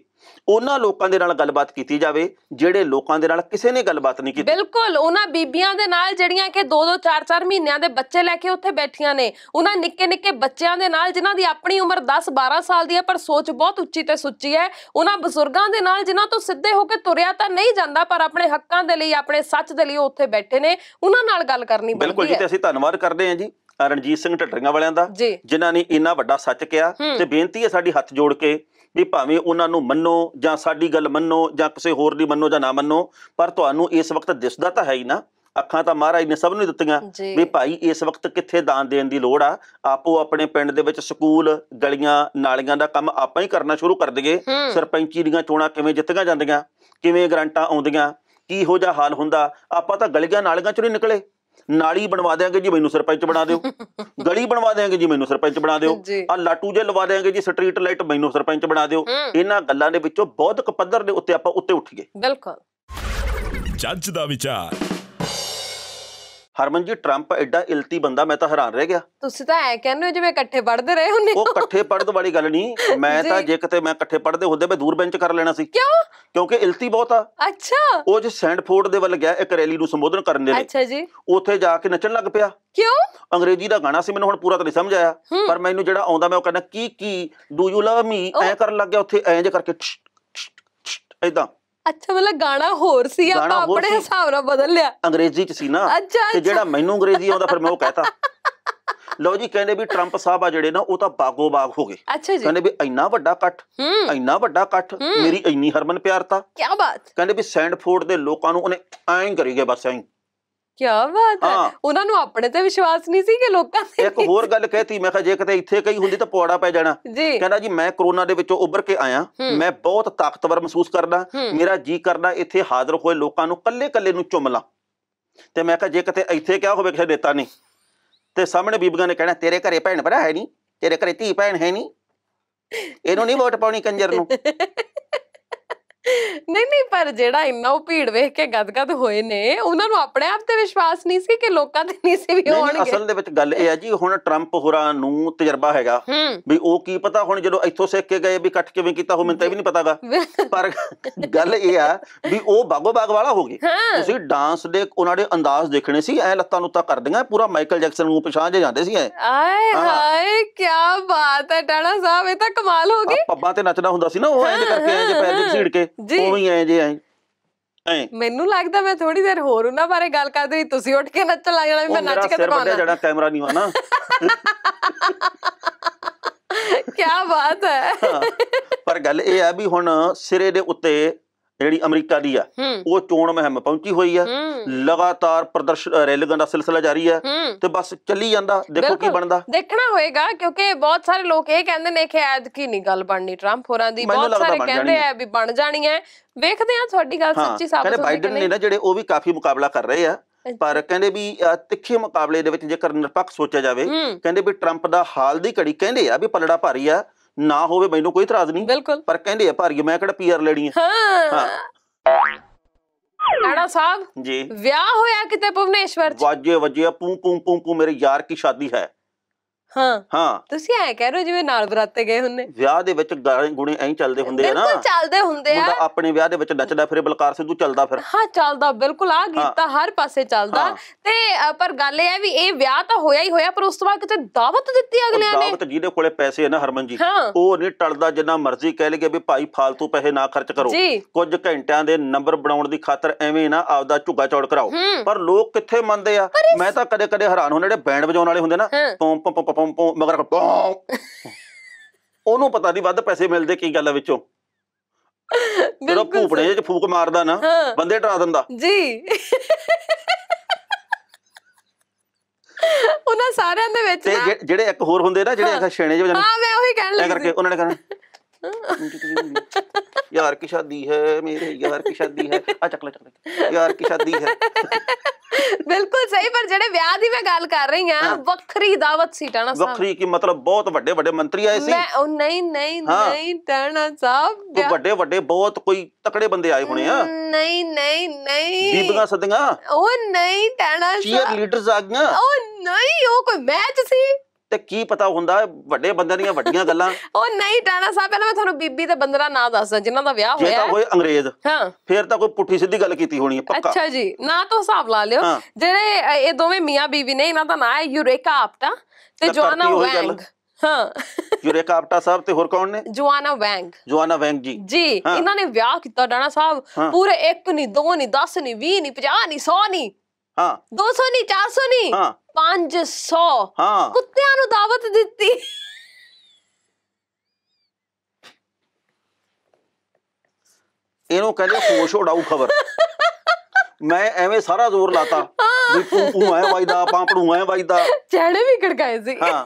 ਉਹਨਾਂ ਲੋਕਾਂ ਦੇ ਨਾਲ ਗੱਲਬਾਤ ਕੀਤੀ ਜਾਵੇ ਜਿਹੜੇ ਲੋਕਾਂ ਦੇ ਨਾਲ ਕਿਸੇ ਨੇ ਗੱਲਬਾਤ ਨਹੀਂ ਕੀਤੀ ਬਿਲਕੁਲ ਉਹਨਾਂ ਬੀਬੀਆਂ ਦੇ ਨਾਲ ਜਿਹੜੀਆਂ ਕਿ 2-2 4-4 ਮਹੀਨਿਆਂ ਦੇ ਬੱਚੇ ਲੈ ਕੇ ਉੱਥੇ ਬੈਠੀਆਂ ਨੇ ਉਹਨਾਂ ਨਿੱਕੇ-ਨਿੱਕੇ ਬੱਚਿਆਂ ਦੇ ਨਾਲ ਜਿਨ੍ਹਾਂ ਦੀ ਆਪਣੀ ਉਮਰ 10-12 ਸਾਲ ਦੀ ਹੈ ਪਰ ਸੋਚ ਬਹੁਤ ਉੱਚੀ ਤੇ ਸੁੱਚੀ ਹੈ ਉਹਨਾਂ ਬਜ਼ੁਰਗਾਂ ਦੇ ਨਾਲ ਜਿਨ੍ਹਾਂ ਤੋਂ ਸਿੱਧੇ ਹੋ ਕੇ ਤੁਰਿਆ ਤਾਂ ਨਹੀਂ ਜਾਂਦਾ ਪਰ ਆਪਣੇ ਹੱਕਾਂ ਦੇ ਲਈ ਆਪਣੇ ਸੱਚ ਦੇ ਲਈ ਉੱਥੇ ਬੈਠੇ ਨੇ ਉਹਨਾਂ ਨਾਲ ਗੱਲ ਕਰਨੀ ਬਿਲਕੁਲ ਜੀ ਤੇ ਅਸੀਂ ਧੰਨਵਾਦ ਕਰਦੇ ਹਾਂ ਜੀ ਰਣਜੀਤ ਸਿੰਘ ਢੱਡਰੀਆਂ ਵਾਲਿਆਂ ਦਾ ਜਿਨ੍ਹਾਂ ਨੇ ਇੰਨਾ ਵੱਡਾ ਸੱਚ ਕਿਹਾ ਤੇ ਬੇਨਤੀ ਹੈ ਸਾਡੀ ਹੱਥ ਜੋੜ ਕੇ ਵੀ ਭਾਵੇਂ ਉਹਨਾਂ ਨੂੰ ਮੰਨੋ ਜਾਂ ਸਾਡੀ ਗੱਲ ਮੰਨੋ ਜਾਂ ਕਿਸੇ ਹੋਰ ਦੀ ਮੰਨੋ ਜਾਂ ਨਾ ਮੰਨੋ ਪਰ ਤੁਹਾਨੂੰ ਇਸ ਵਕਤ ਦਿਸਦਾ ਤਾਂ ਹੈ ਹੀ ਨਾ ਅੱਖਾਂ ਤਾਂ ਮਹਾਰਾਜ ਨੇ ਸਭ ਨੂੰ ਦਿੱਤੀਆਂ ਵੀ ਭਾਈ ਇਸ ਵਕਤ ਕਿੱਥੇ ਦਾਨ ਦੇਣ ਦੀ ਲੋੜ ਆ ਆਪੋ ਆਪਣੇ ਪਿੰਡ ਦੇ ਵਿੱਚ ਸਕੂਲ ਗਲੀਆਂ ਨਾਲੀਆਂ ਦਾ ਕੰਮ ਆਪਾਂ ਹੀ ਕਰਨਾ ਸ਼ੁਰੂ ਕਰ ਦਈਏ ਸਰਪੰਚੀ ਦੀਆਂ ਚੋਣਾਂ ਕਿਵੇਂ ਜਿੱਤੀਆਂ ਜਾਂਦੀਆਂ ਕਿਵੇਂ ਗਰੰਟਾਂ ਆਉਂਦੀਆਂ ਕੀ ਹੋ ਜਾ ਹਾਲ ਹੁੰਦਾ ਆਪਾਂ ਤਾਂ ਗਲੀਆਂ ਨਾਲੀਆਂ ਚੋਂ ਹੀ ਨਿਕਲੇ ਨਾਲੀ ਬਣਵਾ ਦੇਾਂਗੇ ਜੀ ਮੈਨੂੰ ਸਰਪੰਚ ਬਣਾ ਦਿਓ ਗਲੀ ਬਣਵਾ ਦੇਾਂਗੇ ਜੀ ਮੈਨੂੰ ਸਰਪੰਚ ਬਣਾ ਦਿਓ ਆ ਲਾਟੂ ਜੇ ਲਵਾ ਦੇਾਂਗੇ ਜੀ ਸਟਰੀਟ ਲਾਈਟ ਮੈਨੂੰ ਸਰਪੰਚ ਬਣਾ ਦਿਓ ਇਹਨਾਂ ਗੱਲਾਂ ਦੇ ਵਿੱਚੋਂ ਬੌਧਕ ਪੱਧਰ ਦੇ ਉੱਤੇ ਆਪਾਂ ਉੱਤੇ ਉੱਠੀਏ ਬਿਲਕੁਲ ਜੱਜ ਦਾ ਵਿਚਾਰ ਹਰਮਨ ਜੀ ਟਰੰਪ ਐਡਾ ਇਲਤੀ ਬੰਦਾ ਮੈਂ ਤਾਂ ਹੈਰਾਨ ਰਹਿ ਗਿਆ ਤੁਸੀਂ ਤਾਂ ਐ ਕਹਿੰਦੇ ਹੋ ਜਿਵੇਂ ਇਕੱਠੇ ਪੜਦੇ ਰਹੇ ਹੁੰਦੇ ਉਹ ਇਕੱਠੇ ਪੜਦ ਵਾਲੀ ਗੱਲ ਨਹੀਂ ਮੈਂ ਤਾਂ ਜੇ ਕਿਤੇ ਮੈਂ ਇਕੱਠੇ ਪੜਦੇ ਹੁੰਦੇ ਮੈਂ ਦੂਰ ਬੈਂਚ ਕਰ ਲੈਣਾ ਸੀ ਕਿਉਂ ਕਿਉਂਕਿ ਇਲਤੀ ਬਹੁਤ ਆ ਅੱਛਾ ਉਹ ਜੇ ਸੈਂਡਫੋਰਡ ਦੇ ਵੱਲ ਗਿਆ ਇੱਕ ਰੈਲੀ ਨੂੰ ਸੰਬੋਧਨ ਕਰਨ ਦੇ ਲਈ ਅੱਛਾ ਜੀ ਉੱਥੇ ਜਾ ਕੇ ਨੱਚਣ ਲੱਗ ਪਿਆ ਕਿਉਂ ਅੰਗਰੇਜ਼ੀ ਦਾ ਗਾਣਾ ਸੀ ਮੈਨੂੰ ਹੁਣ ਪੂਰਾ ਤਾਂ ਨਹੀਂ ਸਮਝ ਆਇਆ ਪਰ ਮੈਨੂੰ ਜਿਹੜਾ ਆਉਂਦਾ ਮੈਂ ਉਹ ਕਹਿੰਦਾ ਕੀ ਕੀ ਡੂ ਯੂ ਲਵ ਮੀ ਐ ਕਰਨ ਲੱਗ ਗਿਆ ਉੱਥੇ ਐਂਜ ਕਰਕੇ ਇਦਾਂ ਅੱਛਾ ਮਤਲਬ ਗਾਣਾ ਹੋਰ ਸੀ ਆਪਾਂ ਆਪਣੇ ਹਿਸਾਬ ਨਾਲ ਬਦਲ ਲਿਆ ਅੰਗਰੇਜ਼ੀ ਚ ਸੀ ਨਾ ਤੇ ਜਿਹੜਾ ਮੈਨੂੰ ਅੰਗਰੇਜ਼ੀ ਆਉਂਦਾ ਫਿਰ ਮੈਂ ਉਹ ਕਹਤਾ ਲੋ ਜੀ ਕਹਿੰਦੇ ਵੀ ਟਰੰਪ ਸਾਹਿਬ ਆ ਜਿਹੜੇ ਨਾ ਉਹ ਤਾਂ ਬਾਗੋ ਬਾਗ ਹੋ ਗਏ ਕਹਿੰਦੇ ਵੀ ਇੰਨਾ ਵੱਡਾ ਕੱਟ ਇੰਨਾ ਵੱਡਾ ਕੱਟ ਮੇਰੀ ਇੰਨੀ ਹਰਮਨ ਪਿਆਰਤਾ ਕੀ ਬਾਤ ਕਹਿੰਦੇ ਵੀ ਸੈਂਡਫੋਰਡ ਦੇ ਲੋਕਾਂ ਨੂੰ ਉਹਨੇ ਐਂ ਕਰੀ ਗਿਆ ਬਸ ਐਂ ਕੀ ਬਾਤ ਹੈ ਉਹਨਾਂ ਨੂੰ ਆਪਣੇ ਤੇ ਵਿਸ਼ਵਾਸ ਨਹੀਂ ਸੀ ਕਿ ਲੋਕਾਂ ਤੇ ਇੱਕ ਹੋਰ ਗੱਲ ਕਹਿਤੀ ਮੈਂ ਕਿਹਾ ਜੇ ਕਿਤੇ ਇੱਥੇ ਕਈ ਹੁੰਦੀ ਤਾਂ ਪੌੜਾ ਪੈ ਜਾਣਾ ਕਹਿੰਦਾ ਜੀ ਮੈਂ ਕਰੋਨਾ ਦੇ ਵਿੱਚੋਂ ਉੱਭਰ ਕੇ ਆਇਆ ਮੈਂ ਬਹੁਤ ਤਾਕਤਵਰ ਮਹਿਸੂਸ ਕਰਦਾ ਮੇਰਾ ਜੀ ਕਰਦਾ ਇੱਥੇ ਹਾਜ਼ਰ ਹੋਏ ਲੋਕਾਂ ਨੂੰ ਕੱਲੇ-ਕੱਲੇ ਨੂੰ ਚੁੰਮ ਲਾਂ ਤੇ ਮੈਂ ਕਿਹਾ ਜੇ ਕਿਤੇ ਇੱਥੇ ਕਿਹਾ ਹੋਵੇ ਕਿਸੇ ਦੇਤਾ ਨਹੀਂ ਤੇ ਸਾਹਮਣੇ ਬੀਬੀਆਂ ਨੇ ਕਹਿਣਾ ਤੇਰੇ ਘਰੇ ਭੈਣ ਭਰਾ ਹੈ ਨਹੀਂ ਤੇਰੇ ਘਰੇ ਧੀ ਭੈਣ ਹੈ ਨਹੀਂ ਇਹਨੂੰ ਨਹੀਂ ਵੋਟ ਪਾਉਣੀ ਕੰਜਰ ਨੂੰ ਨਹੀਂ ਨਹੀਂ ਪਰ ਜਿਹੜਾ ਇੰਨਾ ਉਹ ਭੀੜ ਵੇਖ ਕੇ ਗਦਗਦ ਹੋਏ ਨੇ ਉਹਨਾਂ ਨੂੰ ਆਪਣੇ ਆਪ ਤੇ ਵਿਸ਼ਵਾਸ ਨਹੀਂ ਸੀ ਕਿ ਲੋਕਾਂ ਦੇ ਨਹੀਂ ਸੀ ਵੀ ਹੋਣਗੇ ਅਸਲ ਦੇ ਵਿੱਚ ਗੱਲ ਇਹ ਹੈ ਜੀ ਹੁਣ ਟਰੰਪ ਹੋਰਾਂ ਨੂੰ ਤਜਰਬਾ ਹੈਗਾ ਵੀ ਉਹ ਕੀ ਪਤਾ ਹੁਣ ਜਦੋਂ ਇੱਥੋਂ ਸਿੱਖ ਕੇ ਗਏ ਵੀ ਇਕੱਠ ਕਿਵੇਂ ਕੀਤਾ ਹੋ ਮੈਨੂੰ ਤਾਂ ਵੀ ਨਹੀਂ ਪਤਾਗਾ ਪਰ ਗੱਲ ਇਹ ਆ ਵੀ ਉਹ ਬਾਗੋ ਬਾਗ ਵਾਲਾ ਹੋ ਗਏ ਤੁਸੀਂ ਡਾਂਸ ਦੇ ਉਹਨਾਂ ਦੇ ਅੰਦਾਜ਼ ਦੇਖਣੇ ਸੀ ਐ ਲੱਤਾਂ ਨੂੰ ਤਾਂ ਕਰਦੀਆਂ ਪੂਰਾ ਮਾਈਕਲ ਜੈਕਸਨ ਨੂੰ ਪਛਾਣ ਜੇ ਜਾਂਦੇ ਸੀ ਐ ਆਏ ਹਾਏ ਕੀ ਬਾਤ ਹੈ ਟਾਣਾ ਸਾਹਿਬ ਇਹ ਤਾਂ ਕਮਾਲ ਹੋ ਗਈ ਪੱਬਾਂ ਤੇ ਨੱਚਣਾ ਹੁੰਦਾ ਸੀ ਨਾ ਉਹ ਐਂ ਕਰਕੇ ਜੇ ਪੈਰ ਦੇ ਝੀੜ ਕੇ ਜੀ ਉਹ ਵੀ ਐ ਜੇ ਐ ਮੈਨੂੰ ਲੱਗਦਾ ਮੈਂ ਥੋੜੀ ਦੇਰ ਹੋਰ ਉਹਨਾਂ ਬਾਰੇ ਗੱਲ ਕਰਦੇ ਸੀ ਤੁਸੀਂ ਉੱਠ ਕੇ ਨੱਚ ਲਾ ਜਾਣਾ ਮੈਂ ਨੱਚ ਕੇ ਦਿਖਾਉਣਾ ਜਿਹੜਾ ਕੈਮਰਾ ਨਹੀਂ ਵਾਣਾ ਕੀ ਬਾਤ ਹੈ ਪਰ ਗੱਲ ਇਹ ਆ ਵੀ ਹੁਣ ਸਿਰੇ ਦੇ ਉੱਤੇ ਜਿਹੜੀ ਅਮਰੀਕਾ ਦੀ ਆ ਉਹ ਚੋਣ ਮਹਿੰਮ ਪਹੁੰਚੀ ਹੋਈ ਆ ਲਗਾਤਾਰ ਪ੍ਰਦਰਸ਼ਨ ਰੈਲੀਆਂ ਦਾ ਸਿਲਸਿਲਾ ਜਾਰੀ ਆ ਤੇ ਬਸ ਚੱਲੀ ਜਾਂਦਾ ਦੇਖੋ ਕੀ ਬਣਦਾ ਦੇਖਣਾ ਹੋਏਗਾ ਕਿਉਂਕਿ ਬਹੁਤ ਸਾਰੇ ਲੋਕ ਇਹ ਕਹਿੰਦੇ ਨੇ ਕਿ ਐਦ ਕੀ ਨਹੀਂ ਗੱਲ ਬਣਨੀ ਟਰੰਪ ਹੋਰਾਂ ਦੀ ਬਹੁਤ ਸਾਰੇ ਕਹਿੰਦੇ ਆ ਵੀ ਬਣ ਜਾਣੀ ਹੈ ਵੇਖਦੇ ਆ ਤੁਹਾਡੀ ਗੱਲ ਸੱਚੀ ਸਾਬਤ ਹੈ ਕਿ ਬਾਈਡਨ ਨੇ ਨਾ ਜਿਹੜੇ ਉਹ ਵੀ ਕਾਫੀ ਮੁਕਾਬਲਾ ਕਰ ਰਹੇ ਆ ਪਰ ਕਹਿੰਦੇ ਵੀ ਤਿੱਖੇ ਮੁਕਾਬਲੇ ਦੇ ਵਿੱਚ ਜੇਕਰ ਨਿਰਪੱਖ ਸੋਚਿਆ ਜਾਵੇ ਕਹਿੰਦੇ ਵੀ ਟਰੰਪ ਦਾ ਹਾਲ ਦੀ ਘੜੀ ਕਹਿੰਦੇ ਆ ਵੀ ਪਲੜਾ ਭਾਰੀ ਆ ਨਾ ਹੋਵੇ ਮੈਨੂੰ ਕੋਈ ਇਤਰਾਜ਼ ਨਹੀਂ ਪਰ ਕਹਿੰਦੇ ਆ ਭਾਰੀ ਮੈਂ ਕਿਹੜਾ ਪੀਆਰ ਲੈਣੀ ਹੈ ਹਾਂ ਲਾੜਾ ਸਾਹਿਬ ਜੀ ਵਿਆਹ ਹੋਇਆ ਕਿਤੇ ਭੁਵਨੇਸ਼ਵਰ ਚ ਵਾਜੇ ਵਜੇ ਪੂੰ ਪੂੰ ਪੂੰ ਪੂੰ ਮੇਰੇ ਯਾਰ ਕੀ ਸ਼ਾਦੀ ਹੈ ਹਾਂ ਹਾਂ ਤੁਸੀਂ ਐ ਕਹਿ ਰਹੇ ਹੋ ਜਿਵੇਂ ਨਾਲ ਬਰਾਤੇ ਗਏ ਹੁੰਨੇ ਵਿਆਹ ਦੇ ਵਿੱਚ ਗਾਣੇ ਗੁਣੇ ਐਂ ਚੱਲਦੇ ਹੁੰਦੇ ਆ ਨਾ ਬਿਲਕੁਲ ਚੱਲਦੇ ਹੁੰਦੇ ਆ ਆਪਣੇ ਵਿਆਹ ਦੇ ਵਿੱਚ ਨੱਚਦਾ ਫਿਰ ਬਲਕਾਰ ਸਿੱਧੂ ਚੱਲਦਾ ਫਿਰ ਹਾਂ ਚੱਲਦਾ ਬਿਲਕੁਲ ਆ ਗੀਤ ਤਾਂ ਹਰ ਪਾਸੇ ਚੱਲਦਾ ਤੇ ਪਰ ਗੱਲ ਇਹ ਹੈ ਵੀ ਇਹ ਵਿਆਹ ਤਾਂ ਹੋਇਆ ਹੀ ਹੋਇਆ ਪਰ ਉਸ ਤੋਂ ਬਾਅਦ ਕਿਤੇ ਦਾਵਤ ਦਿੱਤੀ ਅਗਲਿਆਂ ਨੇ ਦਾਵਤ ਜਿਹਦੇ ਕੋਲੇ ਪੈਸੇ ਆ ਨਾ ਹਰਮਨ ਜੀ ਉਹ ਨਹੀਂ ਟਲਦਾ ਜਿੰਨਾ ਮਰਜ਼ੀ ਕਹਿ ਲਗੇ ਵੀ ਭਾਈ ਫालतू ਪੈਸੇ ਨਾ ਖਰਚ ਕਰੋ ਕੁਝ ਘੰਟਿਆਂ ਦੇ ਨੰਬਰ ਬਣਾਉਣ ਦੀ ਖਾਤਰ ਐਵੇਂ ਨਾ ਆਪਦਾ ਝੁੱਗਾ ਚੌੜ ਕਰਾਓ ਪਰ ਲੋਕ ਕਿੱਥੇ ਮੰਨਦੇ ਆ ਮੈਂ ਤਾਂ ਕਦੇ ਕਦੇ ਹੈਰਾਨ ਹੁੰਦਾ ਜਿਹੜੇ ਬੈਂਡ ਵਜਾਉਣ ਵਾਲੇ ਹੁੰਦੇ ਨਾ ਪੰਪ ਪੰਪ ਪੋਂ ਪੋਂ ਮਗਰ ਪੋਂ ਉਹਨੂੰ ਪਤਾ ਨਹੀਂ ਵੱਧ ਪੈਸੇ ਮਿਲਦੇ ਕੀ ਗੱਲ ਹੈ ਵਿੱਚੋਂ ਜਦੋਂ ਭੂਪੜੇ ਚ ਫੂਕ ਮਾਰਦਾ ਨਾ ਬੰਦੇ ਡਰਾ ਦਿੰਦਾ ਜੀ ਉਹਨਾਂ ਸਾਰਿਆਂ ਦੇ ਵਿੱਚ ਜਿਹੜੇ ਇੱਕ ਹੋਰ ਹੁੰਦੇ ਨਾ ਜਿਹੜੇ ਅਖਾ ਛੇਣੇ ਜਿਹੇ ਹਾਂ ਮੈਂ ਉਹੀ ਕਹਿਣ ਲੱਗੀ ਕਰਕੇ ਉਹਨਾਂ ਨੇ ਕਹਿਣਾ ਯਾਰ ਕੀ ਸ਼ਾਦੀ ਹੈ ਮੇਰੇ ਯਾਰ ਕੀ ਸ਼ਾਦੀ ਹੈ ਆ ਚੱਕ ਲੈ ਚੱਕ ਲੈ ਯਾਰ ਕੀ ਸ਼ਾਦੀ ਹੈ ਬਿਲਕੁਲ ਸਹੀ ਪਰ ਜਿਹੜੇ ਵਿਆਹ ਦੀ ਮੈਂ ਗੱਲ ਕਰ ਰਹੀ ਆ ਵੱਖਰੀ ਦਾਵਤ ਸੀ ਟਾਣਾ ਸਾਹਿਬ ਵੱਖਰੀ ਕੀ ਮਤਲਬ ਬਹੁਤ ਵੱਡੇ ਵੱਡੇ ਮੰਤਰੀ ਆਏ ਸੀ ਮੈਂ ਉਹ ਨਹੀਂ ਨਹੀਂ ਨਹੀਂ ਟਾਣਾ ਸਾਹਿਬ ਉਹ ਵੱਡੇ ਵੱਡੇ ਬਹੁਤ ਕੋਈ ਤਕੜੇ ਬੰਦੇ ਆਏ ਹੋਣੇ ਆ ਨਹੀਂ ਨਹੀਂ ਨਹੀਂ ਬੀਬੀਆਂ ਸਦੀਆਂ ਉਹ ਨਹੀਂ ਟਾਣਾ ਚੀਅਰ ਲੀਡਰਸ ਆ ਗਏ ਉਹ ਨਹੀਂ ਉਹ ਕੋਈ ਮੈਚ ਸੀ ਤੇ ਕੀ ਪਤਾ ਹੁੰਦਾ ਵੱਡੇ ਬੰਦਿਆਂ ਦੀਆਂ ਵੱਡੀਆਂ ਗੱਲਾਂ ਉਹ ਨਹੀਂ ਟਾਣਾ ਸਾਹਿਬ ਪਹਿਲਾਂ ਮੈਂ ਤੁਹਾਨੂੰ ਬੀਬੀ ਤੇ ਬੰਦਰਾ ਨਾਂ ਦੱਸਦਾ ਜਿਨ੍ਹਾਂ ਦਾ ਵਿਆਹ ਹੋਇਆ ਜੇ ਤਾਂ ਕੋਈ ਅੰਗਰੇਜ਼ ਹਾਂ ਫਿਰ ਤਾਂ ਕੋਈ ਪੁੱਠੀ ਸਿੱਧੀ ਗੱਲ ਕੀਤੀ ਹੋਣੀ ਹੈ ਪੱਕਾ ਅੱਛਾ ਜੀ ਨਾਂ ਤੋਂ ਹਿਸਾਬ ਲਾ ਲਿਓ ਜਿਹੜੇ ਇਹ ਦੋਵੇਂ ਮੀਆਂ ਬੀਵੀ ਨੇ ਇਹਨਾਂ ਦਾ ਨਾਂ ਹੈ ਯੂਰੇਕਾ ਆਪਟਾ ਤੇ ਜੋਆਨਾ ਵੈਂਗ ਹਾਂ ਯੂਰੇਕਾ ਆਪਟਾ ਸਾਹਿਬ ਤੇ ਹੋਰ ਕੌਣ ਨੇ ਜੁਆਨਾ ਵੈਂਗ ਜੁਆਨਾ ਵੈਂਗ ਜੀ ਜੀ ਇਹਨਾਂ ਨੇ ਵਿਆਹ ਕੀਤਾ ਡਾਣਾ ਸਾਹਿਬ ਪੂਰੇ 1 ਨਹੀਂ 2 ਨਹੀਂ 10 ਨਹੀਂ 20 ਨਹੀਂ 50 ਨਹੀਂ 100 ਨਹੀਂ ਹਾਂ 200 ਨਹੀਂ 400 ਨਹੀਂ ਹਾਂ 500 ਹਾਂ ਕੁੱਤਿਆਂ ਨੂੰ ਦਾਵਤ ਦਿੱਤੀ ਇਹਨੂੰ ਕਹਿੰਦੇ ਹੋਸ਼ ਉਡਾਊ ਖਬਰ ਮੈਂ ਐਵੇਂ ਸਾਰਾ ਜ਼ੋਰ ਲਾਤਾ ਵੀ ਤੂੰ ਤੂੰ ਐ ਵਜਦਾ ਪਾਪੜੂ ਐ ਵਜਦਾ ਚੜੇ ਵੀ ਖੜਕਾਏ ਸੀ ਹਾਂ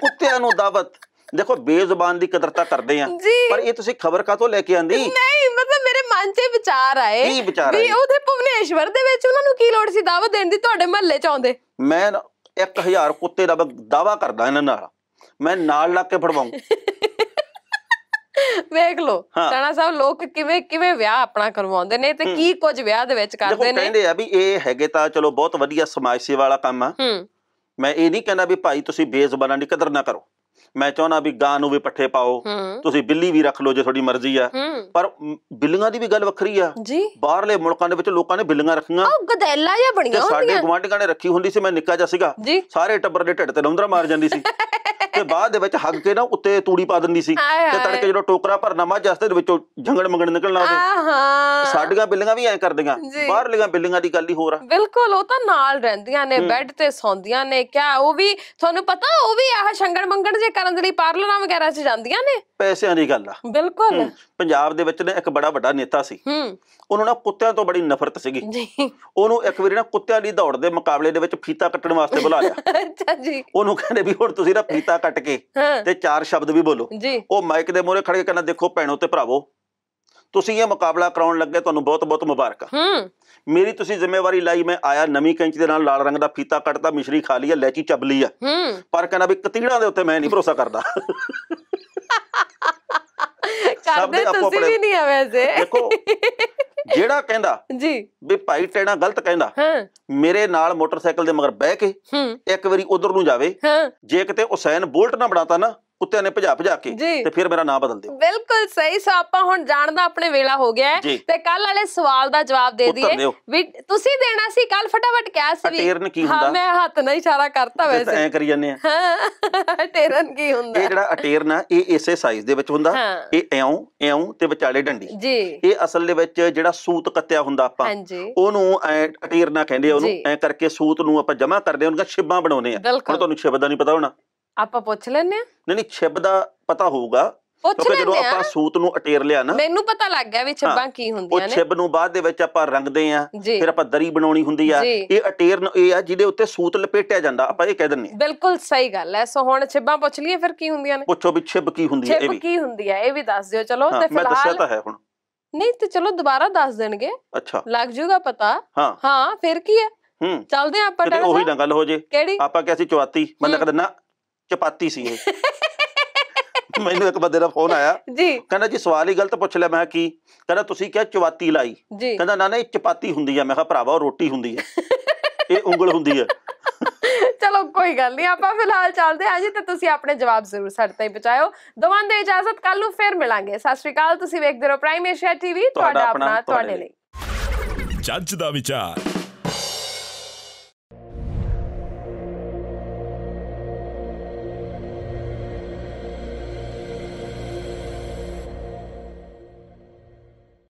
ਕੁੱਤਿਆਂ ਨੂੰ ਦਾਵਤ ਦੇਖੋ ਬੇਜ਼ੁਬਾਨ ਦੀ ਕਦਰਤਾ ਕਰਦੇ ਆ ਪਰ ਇਹ ਤੁਸੀਂ ਖਬਰ ਕਾ ਤੋਂ ਲੈ ਕੇ ਆਂਦੀ ਨਹੀਂ ਮਤਲਬ ਮੇਰੇ ਮਨ 'ਚ ਵਿਚਾਰ ਆਏ ਵਿਚਾਰ ਆਏ ਵੀ ਉਹਦੇ ਭੁਵਨੇਸ਼ਵਰ ਦੇ ਵਿੱਚ ਉਹਨਾਂ ਨੂੰ ਕੀ ਲੋੜ ਸੀ ਦਾਵਤ ਦੇਣ ਦੀ ਤੁਹਾਡੇ ਮਹੱਲੇ 'ਚ ਆਉਂਦੇ ਮੈਂ 1000 ਕੁੱਤੇ ਦਾ ਦਾਵਾ ਕਰਦਾ ਇਹਨਾਂ ਨਾਲ ਮੈਂ ਨਾਲ ਲਾ ਕੇ ਫੜਵਾਉਂ ਵੇਖ ਲੋ ਟਾਣਾ ਸਾਹਿਬ ਲੋਕ ਕਿਵੇਂ ਕਿਵੇਂ ਵਿਆਹ ਆਪਣਾ ਕਰਵਾਉਂਦੇ ਨੇ ਤੇ ਕੀ ਕੁਝ ਵਿਆਹ ਦੇ ਵਿੱਚ ਕਰਦੇ ਨੇ ਕਹਿੰਦੇ ਆ ਵੀ ਇਹ ਹੈਗੇ ਤਾਂ ਚਲੋ ਬਹੁਤ ਵਧੀਆ ਸਮਾਜ ਸੇਵਾ ਵਾਲਾ ਕੰਮ ਆ ਮੈਂ ਇਹ ਨਹੀਂ ਕਹਿੰਦਾ ਵੀ ਭਾਈ ਤੁਸੀਂ ਬੇਜ਼ਬਾਨਾਂ ਦੀ ਕਦਰ ਨਾ ਕਰੋ ਮੈਂ ਚਾਹਣਾ ਵੀ ਗਾਂ ਨੂੰ ਵੀ ਪੱਠੇ ਪਾਓ ਤੁਸੀਂ ਬਿੱਲੀ ਵੀ ਰੱਖ ਲਓ ਜੇ ਤੁਹਾਡੀ ਮਰਜ਼ੀ ਆ ਪਰ ਬਿੱਲੀਆਂ ਦੀ ਵੀ ਗੱਲ ਵੱਖਰੀ ਆ ਬਾਹਰਲੇ ਮੁਲਕਾਂ ਦੇ ਵਿੱਚ ਲੋਕਾਂ ਨੇ ਬਿੱਲੀਆਂ ਰੱਖੀਆਂ ਉਹ ਗਦੈਲਾ ਜਾਂ ਬਣੀਆਂ ਹੁੰਦੀਆਂ ਸਾਡੇ ਗਵਾਂਢੀਆਂ ਨੇ ਰੱਖੀ ਹੁੰਦੀ ਸੀ ਮੈਂ ਨਿੱਕਾ ਜਿਹਾ ਸੀਗਾ ਸਾਰੇ ਟੱਬਰ ਦੇ ਢਿੱਡ ਤੇ ਲੌਂਦਰਾ ਮਾਰ ਜਾਂਦੀ ਸੀ ਤੇ ਬਾਅਦ ਦੇ ਵਿੱਚ ਹੱਗ ਕੇ ਨਾ ਉੱਤੇ ਤੂੜੀ ਪਾ ਦਿੰਦੀ ਸੀ ਤੇ ਤੜਕੇ ਜਦੋਂ ਟੋਕਰਾ ਭਰਨਾ ਮੱਝ ਵਾਸਤੇ ਦੇ ਵਿੱਚੋਂ ਝੰਗੜ ਮੰਗਣ ਨਿਕਲਣਾ ਉਹਦੇ ਸਾਡੀਆਂ ਬਿੱਲੀਆਂ ਵੀ ਐ ਕਰਦੀਆਂ ਬਾਹਰਲੀਆਂ ਬਿੱਲੀਆਂ ਦੀ ਗੱਲ ਹੀ ਹੋਰ ਆ ਬਿਲਕੁਲ ਉਹ ਤਾਂ ਨਾਲ ਰਹਿੰਦੀਆਂ ਨੇ ਬੈੱਡ ਤੇ ਸੌਂਦੀਆਂ ਨੇ ਕਿਆ ਉਹ ਵੀ ਤੁਹਾਨੂੰ ਪਤਾ ਉਹ ਵੀ ਆਹ ਛੰਗਣ ਮੰਗਣ ਜੇ ਕਰਨ ਦੇ ਲਈ ਪਾਰਲਰਾਂ ਵਗੈਰਾ 'ਚ ਜਾਂਦੀਆਂ ਨੇ ਪੈਸਿਆਂ ਦੀ ਗੱਲ ਆ ਬਿਲਕੁਲ ਪੰਜਾਬ ਦੇ ਵਿੱਚ ਨੇ ਇੱਕ ਬੜਾ ਵੱਡਾ ਨੇਤਾ ਸੀ ਹੂੰ ਉਹਨੂੰ ਨਾ ਕੁੱਤਿਆਂ ਤੋਂ ਬੜੀ ਨਫ਼ਰਤ ਸੀਗੀ ਜੀ ਉਹਨੂੰ ਇੱਕ ਵਾਰੀ ਨਾ ਕੁੱਤਿਆਂ ਦੀ ਦੌੜ ਦੇ ਮੁਕਾਬਲੇ ਦੇ ਵਿੱਚ ਫੀਤਾ ਕੱਟਣ ਵਾਸਤੇ ਬੁਲਾ ਲਿਆ ਅੱਛਾ ਜੀ ਉਹਨੂੰ ਕਹਿੰਦੇ ਵੀ ਹੁਣ ਤੁਸੀਂ ਨਾ ਫੀਤਾ ਕੱਟ ਕੇ ਤੇ ਚਾਰ ਸ਼ਬਦ ਵੀ ਬੋਲੋ ਉਹ ਮਾਈਕ ਦੇ ਮੂਹਰੇ ਖੜੇ ਕੇ ਕਹਿੰਦਾ ਦੇਖੋ ਭੈਣੋ ਤੇ ਭਰਾਵੋ ਤੁਸੀਂ ਇਹ ਮੁਕਾਬਲਾ ਕਰਾਉਣ ਲੱਗੇ ਤੁਹਾਨੂੰ ਬਹੁਤ-ਬਹੁਤ ਮੁਬਾਰਕਾਂ ਹੂੰ ਮੇਰੀ ਤੁਸੀਂ ਜ਼ਿੰਮੇਵਾਰੀ ਲਈ ਮੈਂ ਆਇਆ ਨਵੀਂ ਕੈਂਚੀ ਦੇ ਨਾਲ ਲਾਲ ਰੰਗ ਦਾ ਫੀਤਾ ਕੱਟਦਾ ਮਿਸ਼ਰੀ ਖਾ ਲਈ ਐ ਲੈਚੀ ਚੱਬ ਲਈ ਹੂੰ ਪਰ ਕਹਿੰਦਾ ਵੀ ਕਤੀੜਾਂ ਦੇ ਉੱਤੇ ਮੈਂ ਨਹੀਂ ਭਰੋਸਾ ਕਰਦਾ ਕਰਦੇ ਤੁਸੀਂ ਵੀ ਨਹੀਂ ਆ ਵੈਸੇ ਦੇਖੋ ਜਿਹੜਾ ਕਹਿੰਦਾ ਜੀ ਵੀ ਭਾਈ ਟੇਣਾ ਗਲਤ ਕਹਿੰਦਾ ਹਾਂ ਮੇਰੇ ਨਾਲ ਮੋਟਰਸਾਈਕਲ ਦੇ ਮਗਰ ਬਹਿ ਕੇ ਇੱਕ ਵਾਰੀ ਉਧਰ ਨੂੰ ਜਾਵੇ ਜੇ ਕਿਤੇ ਹੁਸੈਨ ਬੋਲਟ ਨਾ ਬਣਾਤਾ ਨਾ ਕੁੱਤਿਆਂ ਨੇ ਭਜਾ ਭਜਾ ਕੇ ਤੇ ਫਿਰ ਮੇਰਾ ਨਾਮ ਬਦਲ ਦਿਓ ਬਿਲਕੁਲ ਸਹੀ ਸੋ ਆਪਾਂ ਹੁਣ ਜਾਣ ਦਾ ਆਪਣੇ ਵੇਲਾ ਹੋ ਗਿਆ ਤੇ ਕੱਲ ਵਾਲੇ ਸਵਾਲ ਦਾ ਜਵਾਬ ਦੇ ਦਈਏ ਵੀ ਤੁਸੀਂ ਦੇਣਾ ਸੀ ਕੱਲ ਫਟਾਫਟ ਕਿਹਾ ਸੀ ਟੇਰਨ ਕੀ ਹੁੰਦਾ ਹਾਂ ਮੈਂ ਹੱਥ ਨਾਲ ਇਸ਼ਾਰਾ ਕਰਤਾ ਵੈਸੇ ਐ ਕਰੀ ਜਾਂਦੇ ਆ ਹਾਂ ਟੇਰਨ ਕੀ ਹੁੰਦਾ ਇਹ ਜਿਹੜਾ ਅਟੇਰਨ ਆ ਇਹ ਇਸੇ ਸਾਈਜ਼ ਦੇ ਵਿੱਚ ਹੁੰਦਾ ਇਹ ਐਉਂ ਐਉਂ ਤੇ ਵਿਚਾਲੇ ਡੰਡੀ ਜੀ ਇਹ ਅਸਲ ਦੇ ਵਿੱਚ ਜਿਹੜਾ ਸੂਤ ਕੱਤਿਆ ਹੁੰਦਾ ਆਪਾਂ ਉਹਨੂੰ ਅਟੇਰਨਾ ਕਹਿੰਦੇ ਆ ਉਹਨੂੰ ਐ ਕਰਕੇ ਸੂਤ ਨੂੰ ਆਪਾਂ ਜਮਾ ਕਰਦੇ ਉਹਨਾਂ ਦਾ ਛਿੱਬਾਂ ਬਣਾਉਨੇ ਆ ਹੁਣ ਤੁਹਾਨੂੰ ਛਿਬ ਦਾ ਨਹੀਂ ਪਤਾ ਹੋਣਾ ਆਪਾਂ ਪੁੱਛ ਲੈਨੇ ਆ ਨਹੀਂ ਨਹੀਂ ਛਿਬ ਦਾ ਪਤਾ ਹੋਊਗਾ ਪੁੱਛ ਕਿਉਂਕਿ ਜਦੋਂ ਆਪਾਂ ਸੂਤ ਨੂੰ ਅਟੇਰ ਲਿਆ ਨਾ ਮੈਨੂੰ ਪਤਾ ਲੱਗ ਗਿਆ ਵੀ ਛੱਬਾਂ ਕੀ ਹੁੰਦੀਆਂ ਨੇ ਛਿਬ ਨੂੰ ਬਾਅਦ ਦੇ ਵਿੱਚ ਆਪਾਂ ਰੰਗਦੇ ਆ ਫਿਰ ਆਪਾਂ ਦਰੀ ਬਣਾਉਣੀ ਹੁੰਦੀ ਆ ਇਹ ਅਟੇਰ ਨੂੰ- ਇਹ ਆ ਜਿਹਦੇ ਉੱਤੇ ਸੂਤ ਲਪੇਟਿਆ ਜਾਂਦਾ ਆਪਾਂ ਇਹ ਕਹਿ ਦਿੰਨੇ ਆ। ਬਿਲਕੁਲ ਸਹੀ ਗੱਲ ਐ ਸੋ ਹੁਣ ਛਿਬਾਂ ਪੁੱਛ ਲਈਏ ਫਿਰ ਕੀ ਹੁੰਦੀਆਂ ਨੇ ਪੁੱਛੋ ਵੀ ਛਿਬ ਕੀ ਹੁੰਦੀ ਐ ਇਹ ਵੀ ਛਿਬ ਕੀ ਹੁੰਦੀ ਐ ਇਹ ਵੀ ਦੱਸ ਦਿਓ ਚਲੋ ਤੇ ਫਿਲਹਾਲ ਮੈਂ ਦੱਸਿਆ ਤਾਂ ਹੈ ਹੁਣ ਨਹੀਂ ਤੇ ਚਲੋ ਦੁਬਾਰਾ ਦੱਸ ਦੇਣਗੇ ਅੱਛਾ ਲੱਗ ਜੂਗਾ ਪਤਾ ਹਾਂ ਹਾਂ ਫਿਰ ਕੀ ਐ ਹੂੰ ਚੱਲਦੇ ਆਪਾਂ ਕਿਤੇ ਉਹੀ ਨਾ ਗੱਲ ਹੋ ਜੇ ਕਿਹੜੀ ਆਪਾਂ ਕਿਹਾ ਸੀ 34 ਮੈਂ ਤਾਂ ਕਹਿੰਦਾ ਨਾ चपाती सी मैंने एक बंदे का फोन आया कहना जी सवाल ही गलत पूछ लिया मैं की कहना तुम क्या चपाती लाई क्या ना ना चपाती होंगी है मैं भरावा रोटी होंगी है ये उंगल होंगी है चलो कोई गल नहीं आप फिलहाल चलते हैं जी तो अपने जवाब जरूर साढ़े तीन पहुंचाओ दवान की इजाजत कल फिर मिलेंगे सत श्रीकाल तुम वेखते रहो प्राइम एशिया टीवी अपना जज का विचार